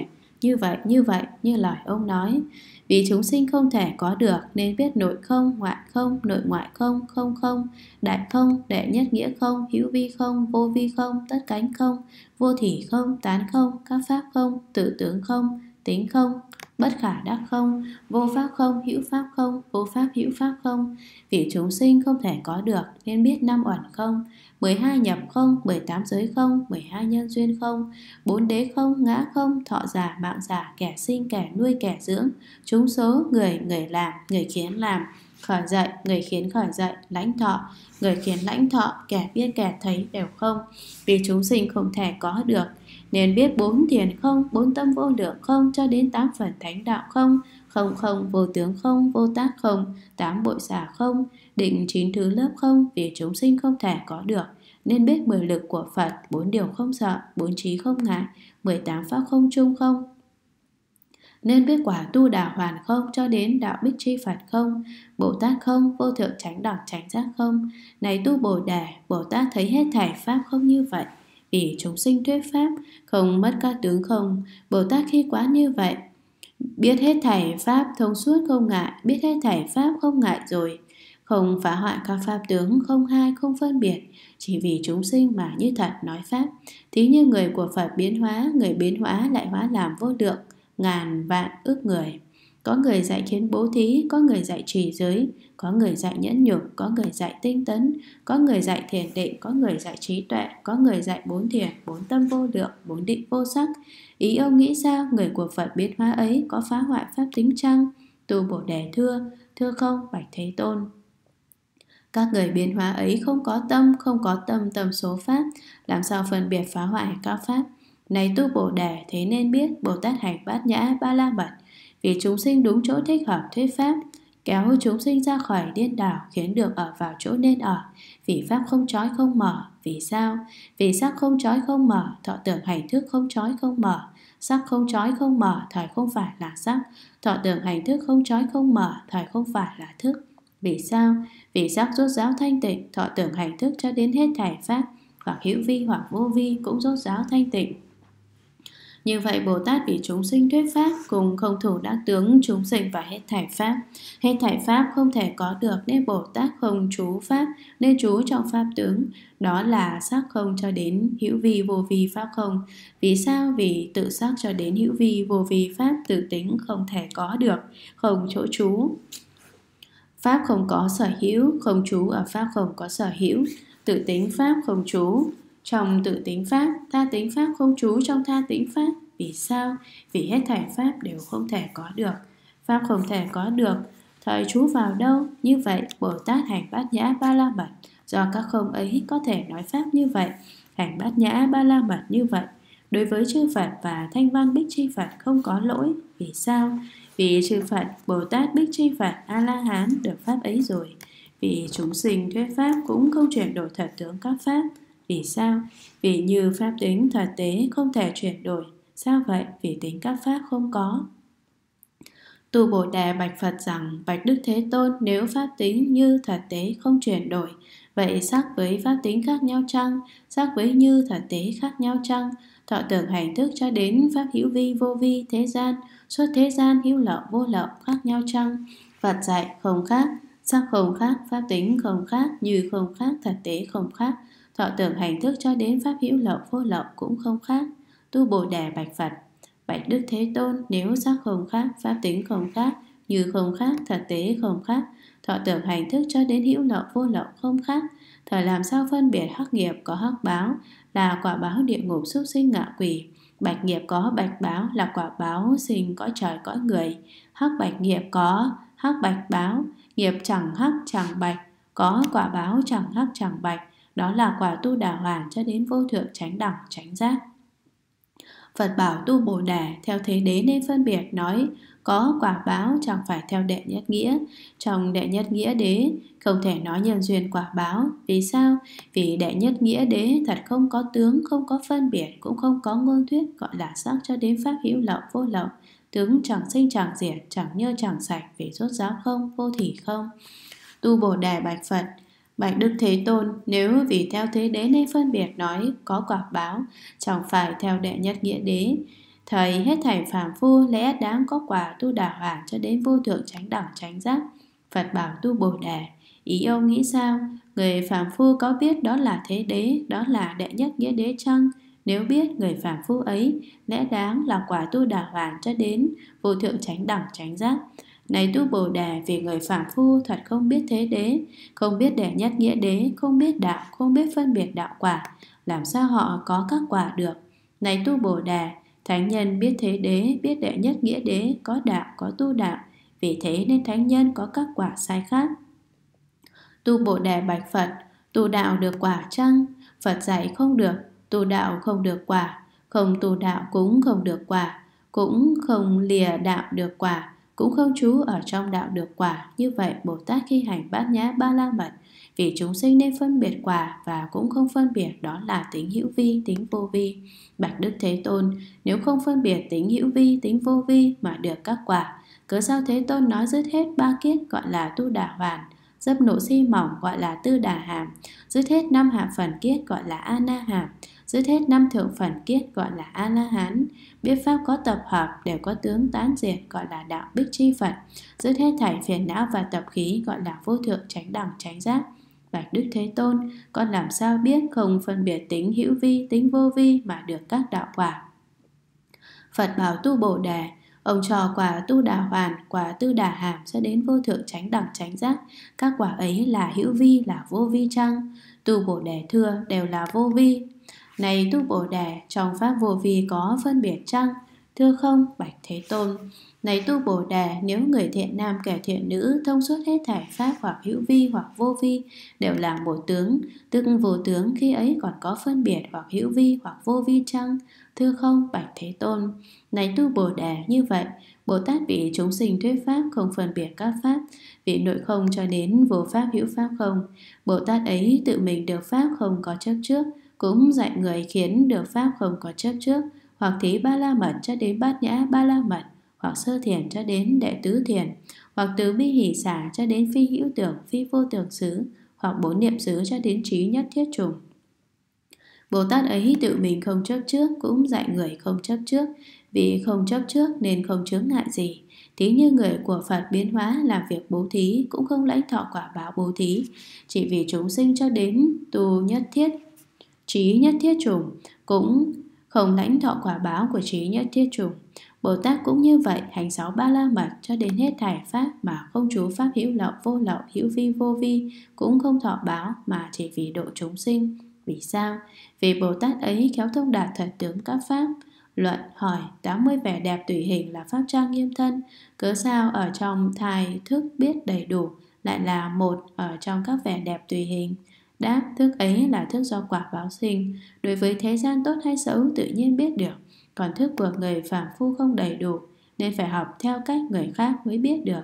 như vậy, như vậy, như lời ông nói. Vì chúng sinh không thể có được nên biết nội không, ngoại không, nội ngoại không, không không, đại không, đệ nhất nghĩa không, hữu vi không, vô vi không, tất cánh không, vô thỉ không, tán không, các pháp không, tự tướng không, tính không, bất khả đắc không, vô pháp không, hữu pháp không, vô pháp hữu pháp không. Vì chúng sinh không thể có được nên biết năm uẩn không, 12 nhập không, 18 giới không, 12 nhân duyên không, 4 đế không, ngã không, thọ giả, mạng giả, kẻ sinh, kẻ nuôi, kẻ dưỡng, chúng số, người, người làm, người khiến làm, khởi dậy, người khiến khởi dậy, lãnh thọ, người khiến lãnh thọ, kẻ biết kẻ thấy đều không, vì chúng sinh không thể có được. Nên biết bốn tiền không, bốn tâm vô lượng không, cho đến tám phần thánh đạo không, không không vô tướng không, vô tác không, tám bội xả không, định chín thứ lớp không vì chúng sinh không thể có được nên biết mười lực của Phật, bốn điều không sợ, bốn trí không ngại, mười tám pháp không chung không. Nên biết quả tu đà hoàn không cho đến đạo bích chi Phật không, Bồ Tát không, vô thượng tránh đẳng tránh giác không. Này tu Bồ Đề, Bồ Tát thấy hết thảy pháp không như vậy. Vì chúng sinh thuyết pháp, không mất các tướng không, Bồ Tát khi quá như vậy. Biết hết thảy pháp thông suốt không ngại, biết hết thảy pháp không ngại rồi, không phá hoại các pháp tướng không hai không phân biệt, chỉ vì chúng sinh mà như thật nói pháp. Thí như người của Phật biến hóa, người biến hóa lại hóa làm vô lượng, ngàn vạn ước người. Có người dạy khiến bố thí, có người dạy trì giới, có người dạy nhẫn nhục, có người dạy tinh tấn, có người dạy thiền định, có người dạy trí tuệ, có người dạy bốn thiền, bốn tâm vô lượng, bốn định vô sắc. Ý ông nghĩ sao người của Phật biến hóa ấy có phá hoại pháp tính chăng? Tu bổ Đề Thưa, Thưa không, Bạch Thế Tôn. Các người biến hóa ấy không có tâm, không có tâm tâm số pháp, làm sao phân biệt phá hoại các pháp. Này tu Bồ Đề, thế nên biết Bồ Tát hành bát nhã ba la mật, vì chúng sinh đúng chỗ thích hợp thuyết pháp, kéo chúng sinh ra khỏi điên đảo khiến được ở vào chỗ nên ở vì pháp không trói không mở vì sao vì sắc không trói không mở thọ tưởng hành thức không trói không mở sắc không trói không mở thời không phải là sắc thọ tưởng hành thức không trói không mở thời không phải là thức vì sao vì sắc rốt ráo thanh tịnh, thọ tưởng hành thức cho đến hết thải pháp, hoặc hữu vi hoặc vô vi cũng rốt ráo thanh tịnh. Như vậy Bồ Tát vì chúng sinh thuyết pháp cùng không thủ đắc tướng chúng sinh và hết thải pháp. Hết thải pháp không thể có được nên Bồ Tát không chú pháp, nên chú trong pháp tướng. Đó là sắc không cho đến hữu vi vô vi pháp không. Vì sao? Vì tự sắc cho đến hữu vi vô vi pháp tự tính không thể có được, không chỗ chú. Pháp không có sở hữu, không trú ở Pháp không có sở hữu, tự tính Pháp không trú. Trong tự tính Pháp, tha tính Pháp không trú trong tha tính Pháp. Vì sao? Vì hết thảy Pháp đều không thể có được. Pháp không thể có được, thời trú vào đâu? Như vậy, Bồ Tát hành bát nhã ba la mật. Do các không ấy có thể nói Pháp như vậy, hành bát nhã ba la mật như vậy. Đối với chư Phật và thanh văn bích chi Phật không có lỗi. Vì sao? Vì trừ phật Bồ Tát biết chi phạt A-la-hán được pháp ấy rồi Vì chúng sinh thuyết pháp cũng không chuyển đổi thật tướng các pháp Vì sao? Vì như pháp tính thật tế không thể chuyển đổi Sao vậy? Vì tính các pháp không có Tu Bồ Đề bạch Phật rằng Bạch Đức Thế Tôn nếu pháp tính như thật tế không chuyển đổi Vậy sắc với pháp tính khác nhau chăng? Sắc với như thật tế khác nhau chăng? Thọ tưởng hành thức cho đến pháp hữu vi vô vi thế gian suốt thế gian hữu lậu vô lậu khác nhau chăng Phật dạy không khác sắc không khác pháp tính không khác như không khác thật tế không khác thọ tưởng hành thức cho đến pháp hữu lậu vô lậu cũng không khác tu bồ đề bạch phật bạch đức thế tôn nếu sắc không khác pháp tính không khác như không khác thật tế không khác thọ tưởng hành thức cho đến hữu lậu vô lậu không khác thời làm sao phân biệt hắc nghiệp có hắc báo là quả báo địa ngục súc sinh ngạ quỷ Bạch nghiệp có bạch báo là quả báo sinh cõi trời cõi người. Hắc bạch nghiệp có hắc bạch báo, nghiệp chẳng hắc chẳng bạch, có quả báo chẳng hắc chẳng bạch, đó là quả tu đà hoàn cho đến vô thượng chánh đẳng chánh giác. Phật bảo tu Bồ Đà theo thế đế nên phân biệt nói có quả báo chẳng phải theo đệ nhất nghĩa. Trong đệ nhất nghĩa đế không thể nói nhân duyên quả báo. Vì sao? Vì đệ nhất nghĩa đế thật không có tướng, không có phân biệt, cũng không có ngôn thuyết gọi là sắc cho đến pháp hữu lậu vô lậu. Tướng chẳng sinh chẳng diệt, chẳng như chẳng sạch, vì rốt giáo không, vô thỉ không. Tu Bồ Đề Bạch Phật Bạch Đức Thế Tôn nếu vì theo thế đế nên phân biệt nói có quả báo, chẳng phải theo đệ nhất nghĩa đế. Thầy hết thảy phàm phu lẽ đáng có quả tu đà hoàn cho đến vô thượng tránh đẳng tránh giác. Phật bảo tu bồ đề. Ý ông nghĩ sao? Người phàm phu có biết đó là thế đế, đó là đệ nhất nghĩa đế chăng? Nếu biết người phàm phu ấy lẽ đáng là quả tu đà hoàn cho đến vô thượng tránh đẳng tránh giác. Này tu Bồ Đà vì người phạm phu thật không biết thế đế, không biết để nhất nghĩa đế, không biết đạo, không biết phân biệt đạo quả, làm sao họ có các quả được. Này tu Bồ Đà, thánh nhân biết thế đế, biết đệ nhất nghĩa đế, có đạo, có tu đạo, vì thế nên thánh nhân có các quả sai khác. Tu Bồ Đà bạch Phật, tu đạo được quả chăng? Phật dạy không được, tu đạo không được quả, không tu đạo cũng không được quả, cũng không lìa đạo được quả, cũng không trú ở trong đạo được quả. Như vậy, Bồ Tát khi hành bát nhã ba la mật, vì chúng sinh nên phân biệt quả và cũng không phân biệt đó là tính hữu vi, tính vô vi. Bạch Đức Thế Tôn, nếu không phân biệt tính hữu vi, tính vô vi mà được các quả, cớ sao Thế Tôn nói dứt hết ba kiết gọi là tu đà hoàn, dấp nộ si mỏng gọi là tư đà hàm, dứt hết năm hạ phần kiết gọi là ana hàm, Dứt hết năm thượng phần kiết gọi là A-la-hán, biết pháp có tập hợp đều có tướng tán diệt gọi là đạo bích chi Phật. Dứt hết thảy phiền não và tập khí gọi là vô thượng tránh đẳng tránh giác. Bạch Đức Thế Tôn, con làm sao biết không phân biệt tính hữu vi, tính vô vi mà được các đạo quả? Phật bảo tu Bồ Đề, Ông trò quả tu đà hoàn, quả tư đà hàm sẽ đến vô thượng tránh đẳng tránh giác. Các quả ấy là hữu vi, là vô vi chăng? Tu bổ đề thưa đều là vô vi, này tu Bồ Đề, trong Pháp Vô Vi có phân biệt chăng? Thưa không, Bạch Thế Tôn. Này tu Bồ Đề, nếu người thiện nam kẻ thiện nữ thông suốt hết thảy pháp hoặc hữu vi hoặc vô vi đều là bổ tướng, tức vô tướng khi ấy còn có phân biệt hoặc hữu vi hoặc vô vi chăng? Thưa không, Bạch Thế Tôn. Này tu Bồ Đề như vậy, Bồ Tát bị chúng sinh thuyết pháp không phân biệt các pháp, vị nội không cho đến vô pháp hữu pháp không. Bồ Tát ấy tự mình được pháp không có chấp trước, trước cũng dạy người khiến được pháp không có chấp trước hoặc thí ba la mật cho đến bát nhã ba la mật hoặc sơ thiền cho đến đệ tứ thiền hoặc từ bi hỷ xả cho đến phi hữu tưởng phi vô tưởng xứ hoặc bốn niệm xứ cho đến trí nhất thiết trùng Bồ Tát ấy tự mình không chấp trước cũng dạy người không chấp trước vì không chấp trước nên không chướng ngại gì Thí như người của Phật biến hóa làm việc bố thí cũng không lãnh thọ quả báo bố thí Chỉ vì chúng sinh cho đến tu nhất thiết trí nhất thiết trùng cũng không lãnh thọ quả báo của trí nhất thiết trùng. Bồ Tát cũng như vậy hành sáu ba la mật cho đến hết thải pháp mà không chú pháp hữu lậu vô lậu hữu vi vô vi cũng không thọ báo mà chỉ vì độ chúng sinh. Vì sao? Vì Bồ Tát ấy khéo thông đạt thật tướng các pháp. Luận hỏi 80 vẻ đẹp tùy hình là pháp trang nghiêm thân, cớ sao ở trong thai thức biết đầy đủ lại là một ở trong các vẻ đẹp tùy hình. Đáp, thức ấy là thức do quả báo sinh. Đối với thế gian tốt hay xấu tự nhiên biết được, còn thức của người phạm phu không đầy đủ, nên phải học theo cách người khác mới biết được.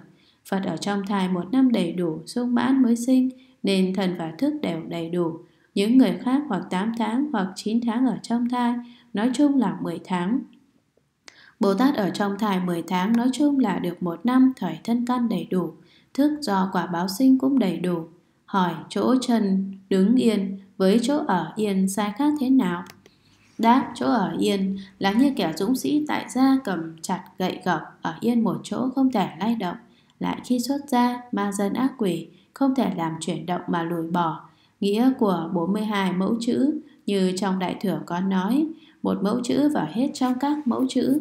Phật ở trong thai một năm đầy đủ, sung mãn mới sinh, nên thần và thức đều đầy đủ. Những người khác hoặc 8 tháng hoặc 9 tháng ở trong thai, nói chung là 10 tháng. Bồ Tát ở trong thai 10 tháng nói chung là được một năm thời thân căn đầy đủ, thức do quả báo sinh cũng đầy đủ, hỏi chỗ chân đứng yên với chỗ ở yên sai khác thế nào. Đáp chỗ ở yên là như kẻ dũng sĩ tại gia cầm chặt gậy gộc ở yên một chỗ không thể lay động. Lại khi xuất gia ma dân ác quỷ không thể làm chuyển động mà lùi bỏ. Nghĩa của 42 mẫu chữ như trong đại thừa có nói, một mẫu chữ vào hết trong các mẫu chữ.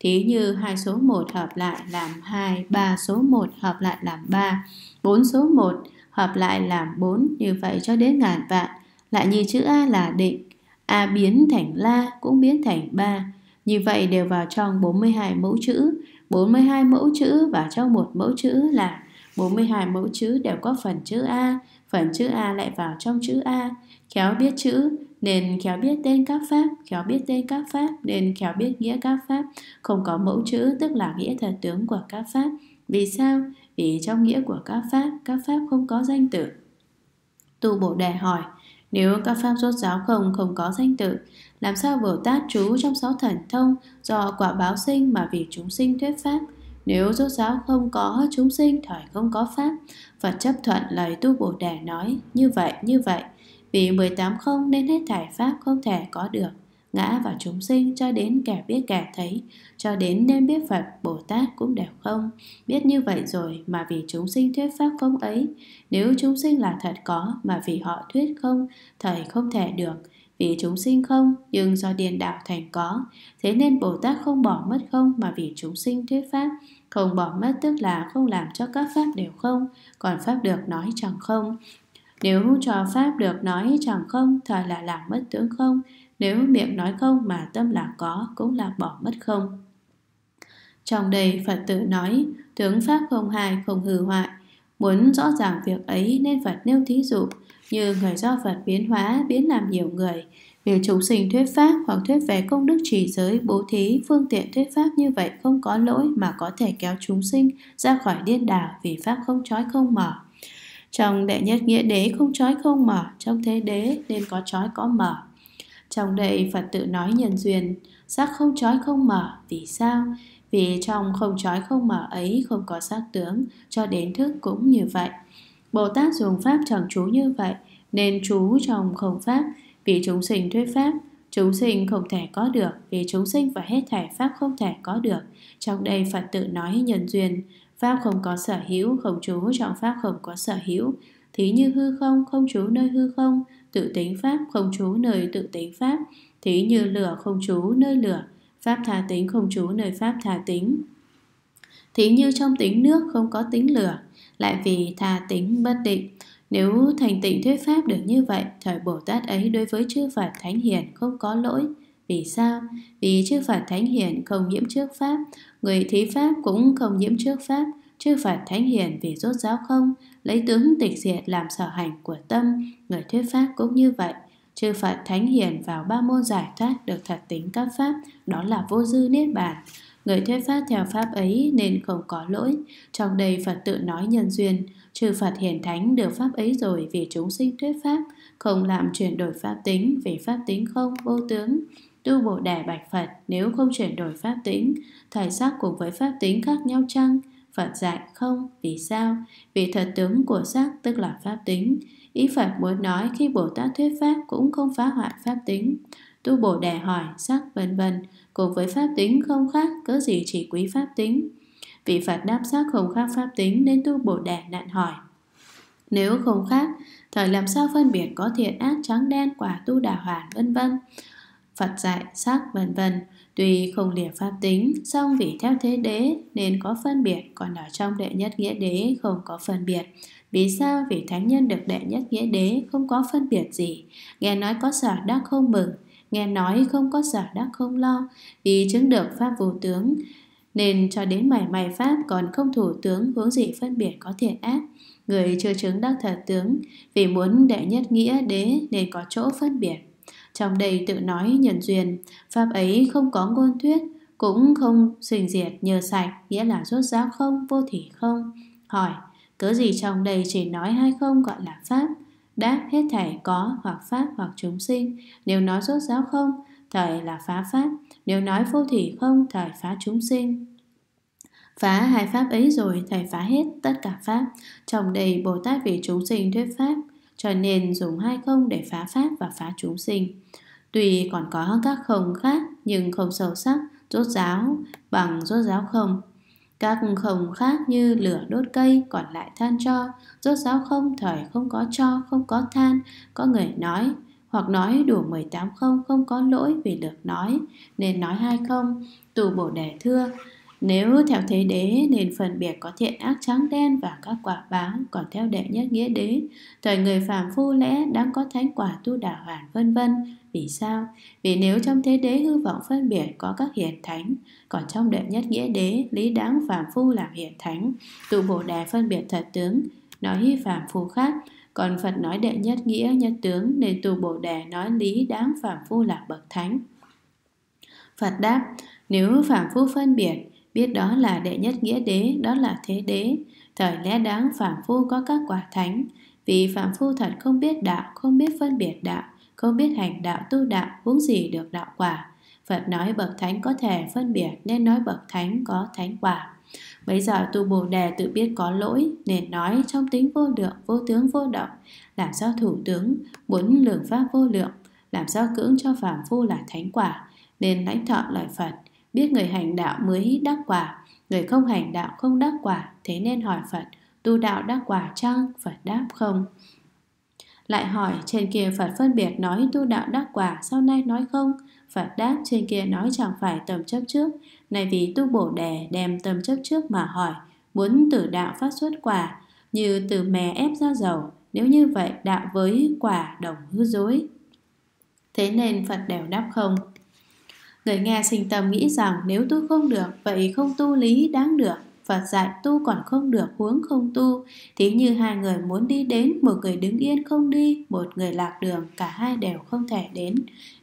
Thí như hai số 1 hợp lại làm 2, ba số 1 hợp lại làm 3, bốn số 1 hợp lại làm 4 như vậy cho đến ngàn vạn. Lại như chữ A là định, A biến thành La cũng biến thành 3. Như vậy đều vào trong 42 mẫu chữ, 42 mẫu chữ và trong một mẫu chữ là 42 mẫu chữ đều có phần chữ A, phần chữ A lại vào trong chữ A. Khéo biết chữ nên khéo biết tên các pháp, khéo biết tên các pháp nên khéo biết nghĩa các pháp, không có mẫu chữ tức là nghĩa thật tướng của các pháp. Vì sao? thì trong nghĩa của các pháp, các pháp không có danh tự Tu Bồ Đề hỏi, nếu các pháp rốt giáo không không có danh tự, làm sao Bồ Tát trú trong sáu thần thông do quả báo sinh mà vì chúng sinh thuyết pháp? Nếu rốt giáo không có chúng sinh thời không có pháp, Phật chấp thuận lời tu Bồ Đề nói như vậy như vậy, vì 18 không nên hết thải pháp không thể có được ngã vào chúng sinh cho đến kẻ biết kẻ thấy, cho đến nên biết Phật, Bồ Tát cũng đều không. Biết như vậy rồi mà vì chúng sinh thuyết pháp không ấy, nếu chúng sinh là thật có mà vì họ thuyết không, thời không thể được, vì chúng sinh không nhưng do điền đạo thành có thế nên bồ tát không bỏ mất không mà vì chúng sinh thuyết pháp không bỏ mất tức là không làm cho các pháp đều không còn pháp được nói chẳng không nếu cho pháp được nói chẳng không thời là làm mất tướng không nếu miệng nói không mà tâm là có Cũng là bỏ mất không Trong đây Phật tự nói Tướng Pháp không hại không hư hoại Muốn rõ ràng việc ấy nên Phật nêu thí dụ Như người do Phật biến hóa biến làm nhiều người Việc chúng sinh thuyết pháp hoặc thuyết về công đức trì giới, bố thí, phương tiện thuyết pháp như vậy không có lỗi mà có thể kéo chúng sinh ra khỏi điên đảo vì pháp không trói không mở. Trong đệ nhất nghĩa đế không trói không mở, trong thế đế nên có trói có mở. Trong đây Phật tự nói nhân duyên, sắc không trói không mở, vì sao? Vì trong không trói không mở ấy không có sắc tướng, cho đến thức cũng như vậy. Bồ Tát dùng pháp chẳng chú như vậy, nên chú trong không pháp, vì chúng sinh thuyết pháp, chúng sinh không thể có được, vì chúng sinh và hết thể pháp không thể có được. Trong đây Phật tự nói nhân duyên, pháp không có sở hữu, không chú trong pháp không có sở hữu, thí như hư không, không chú nơi hư không, tự tính pháp không trú nơi tự tính pháp, thí như lửa không trú nơi lửa, pháp tha tính không trú nơi pháp tha tính. Thí như trong tính nước không có tính lửa, lại vì tha tính bất định. Nếu thành tịnh thuyết pháp được như vậy, thời Bồ Tát ấy đối với chư Phật Thánh Hiền không có lỗi. Vì sao? Vì chư Phật Thánh Hiền không nhiễm trước pháp, người thí pháp cũng không nhiễm trước pháp, Chư Phật Thánh Hiền vì rốt ráo không Lấy tướng tịch diệt làm sở hành của tâm Người thuyết pháp cũng như vậy Chư Phật Thánh Hiền vào ba môn giải thoát Được thật tính các pháp Đó là vô dư niết bàn Người thuyết pháp theo pháp ấy nên không có lỗi Trong đây Phật tự nói nhân duyên Chư Phật hiền thánh được pháp ấy rồi Vì chúng sinh thuyết pháp Không làm chuyển đổi pháp tính Vì pháp tính không vô tướng Tu Bồ Đề Bạch Phật nếu không chuyển đổi pháp tính, thời sắc cùng với pháp tính khác nhau chăng? Phật dạy không, vì sao? Vì thật tướng của sắc tức là pháp tính. Ý Phật muốn nói khi Bồ Tát thuyết pháp cũng không phá hoại pháp tính. Tu Bồ Đề hỏi, sắc vân vân, cùng với pháp tính không khác, cớ gì chỉ quý pháp tính. Vì Phật đáp sắc không khác pháp tính nên Tu Bồ Đề nạn hỏi. Nếu không khác, thời làm sao phân biệt có thiện ác trắng đen quả tu đà hoàn vân vân. Phật dạy sắc vân vân Tuy không lìa pháp tính, song vì theo thế đế nên có phân biệt, còn ở trong đệ nhất nghĩa đế không có phân biệt. Vì sao vì thánh nhân được đệ nhất nghĩa đế không có phân biệt gì? Nghe nói có sở đắc không mừng, nghe nói không có sở đắc không lo, vì chứng được pháp vô tướng, nên cho đến mảy mày pháp còn không thủ tướng hướng dị phân biệt có thiện ác. Người chưa chứng đắc thật tướng, vì muốn đệ nhất nghĩa đế nên có chỗ phân biệt. Trong đây tự nói nhân duyên, pháp ấy không có ngôn thuyết, cũng không sinh diệt nhờ sạch, nghĩa là rốt ráo không, vô thỉ không. Hỏi, cớ gì trong đây chỉ nói hay không gọi là pháp? Đáp hết thảy có hoặc pháp hoặc chúng sinh, nếu nói rốt ráo không, thời là phá pháp, nếu nói vô thỉ không, thời phá chúng sinh. Phá hai pháp ấy rồi thầy phá hết tất cả pháp Trong đây Bồ Tát vì chúng sinh thuyết pháp cho nên dùng hai không để phá pháp và phá chúng sinh. Tùy còn có các không khác nhưng không sâu sắc, rốt ráo bằng rốt ráo không. Các không khác như lửa đốt cây còn lại than cho, rốt ráo không thời không có cho, không có than, có người nói, hoặc nói đủ 18 không không có lỗi vì được nói, nên nói hai không, tù bổ đề thưa, nếu theo thế đế nên phân biệt có thiện ác trắng đen và các quả báo, còn theo đệ nhất nghĩa đế, thời người phàm phu lẽ đáng có thánh quả tu đà hoàn vân vân. Vì sao? Vì nếu trong thế đế hư vọng phân biệt có các hiện thánh, còn trong đệ nhất nghĩa đế lý đáng phàm phu làm hiện thánh, tu bồ đề phân biệt thật tướng, nói hy phàm phu khác, còn Phật nói đệ nhất nghĩa nhất tướng nên tu bồ đề nói lý đáng phạm phu là bậc thánh. Phật đáp, nếu phạm phu phân biệt biết đó là đệ nhất nghĩa đế, đó là thế đế. Thời lẽ đáng phạm phu có các quả thánh, vì phạm phu thật không biết đạo, không biết phân biệt đạo, không biết hành đạo tu đạo, huống gì được đạo quả. Phật nói bậc thánh có thể phân biệt nên nói bậc thánh có thánh quả. Bây giờ tu Bồ Đề tự biết có lỗi nên nói trong tính vô lượng, vô tướng vô động, làm sao thủ tướng, muốn lượng pháp vô lượng, làm sao cưỡng cho phạm phu là thánh quả, nên lãnh thọ lời Phật, biết người hành đạo mới đắc quả người không hành đạo không đắc quả thế nên hỏi phật tu đạo đắc quả chăng phật đáp không lại hỏi trên kia phật phân biệt nói tu đạo đắc quả sau nay nói không phật đáp trên kia nói chẳng phải tầm chấp trước này vì tu bổ đề đem tầm chấp trước mà hỏi muốn từ đạo phát xuất quả như từ mè ép ra dầu nếu như vậy đạo với quả đồng hư dối thế nên phật đều đáp không Người nghe sinh tâm nghĩ rằng nếu tu không được vậy không tu lý đáng được. Phật dạy tu còn không được huống không tu Thế như hai người muốn đi đến Một người đứng yên không đi Một người lạc đường Cả hai đều không thể đến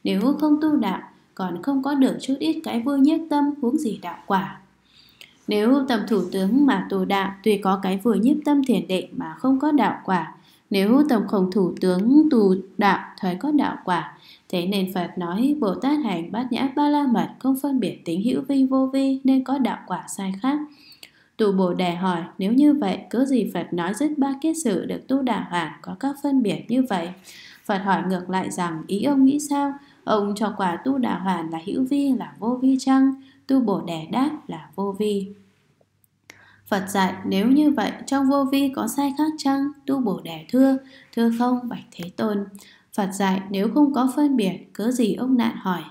Nếu không tu đạo Còn không có được chút ít cái vui nhiếp tâm Huống gì đạo quả Nếu tầm thủ tướng mà tu đạo Tuy có cái vui nhiếp tâm thiền định Mà không có đạo quả nếu tổng khổng thủ tướng tu đạo thoái có đạo quả, thế nên Phật nói Bồ Tát hành bát nhã ba la mật không phân biệt tính hữu vi vô vi nên có đạo quả sai khác. tu Bồ Đề hỏi, nếu như vậy, cứ gì Phật nói dứt ba kiết sự được tu đạo hoàng có các phân biệt như vậy? Phật hỏi ngược lại rằng, ý ông nghĩ sao? Ông cho quả tu đạo hoàn là hữu vi, là vô vi chăng? Tu Bồ Đề đáp là vô vi. Phật dạy nếu như vậy trong vô vi có sai khác chăng? Tu bổ đẻ thưa, thưa không bạch thế tôn. Phật dạy nếu không có phân biệt, cớ gì ông nạn hỏi?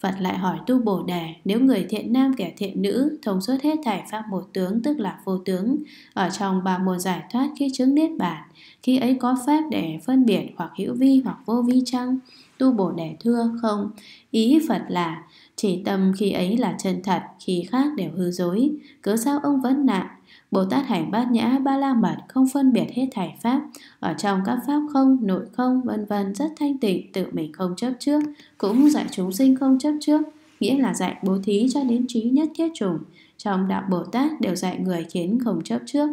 Phật lại hỏi tu bổ đề nếu người thiện nam kẻ thiện nữ thông suốt hết thảy pháp một tướng tức là vô tướng ở trong ba mùa giải thoát khi chứng niết bàn khi ấy có pháp để phân biệt hoặc hữu vi hoặc vô vi chăng tu bổ đề thưa không ý Phật là chỉ tâm khi ấy là chân thật khi khác đều hư dối cớ sao ông vẫn nạn Bồ Tát hành bát nhã ba la mật không phân biệt hết thảy pháp, ở trong các pháp không, nội không, vân vân rất thanh tịnh, tự mình không chấp trước, cũng dạy chúng sinh không chấp trước, nghĩa là dạy bố thí cho đến trí nhất thiết trùng Trong đạo Bồ Tát đều dạy người khiến không chấp trước.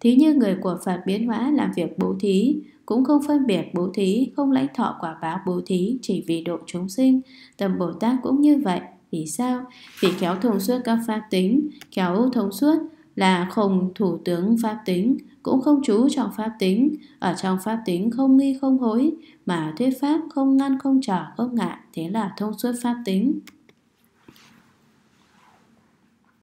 Thí như người của Phật biến hóa làm việc bố thí, cũng không phân biệt bố thí, không lãnh thọ quả báo bố thí chỉ vì độ chúng sinh. Tâm Bồ Tát cũng như vậy. Vì sao? Vì khéo thông suốt các pháp tính, khéo thông suốt là không thủ tướng pháp tính, cũng không chú trọng pháp tính, ở trong pháp tính không nghi không hối, mà thuyết pháp không ngăn không trở không ngại, thế là thông suốt pháp tính.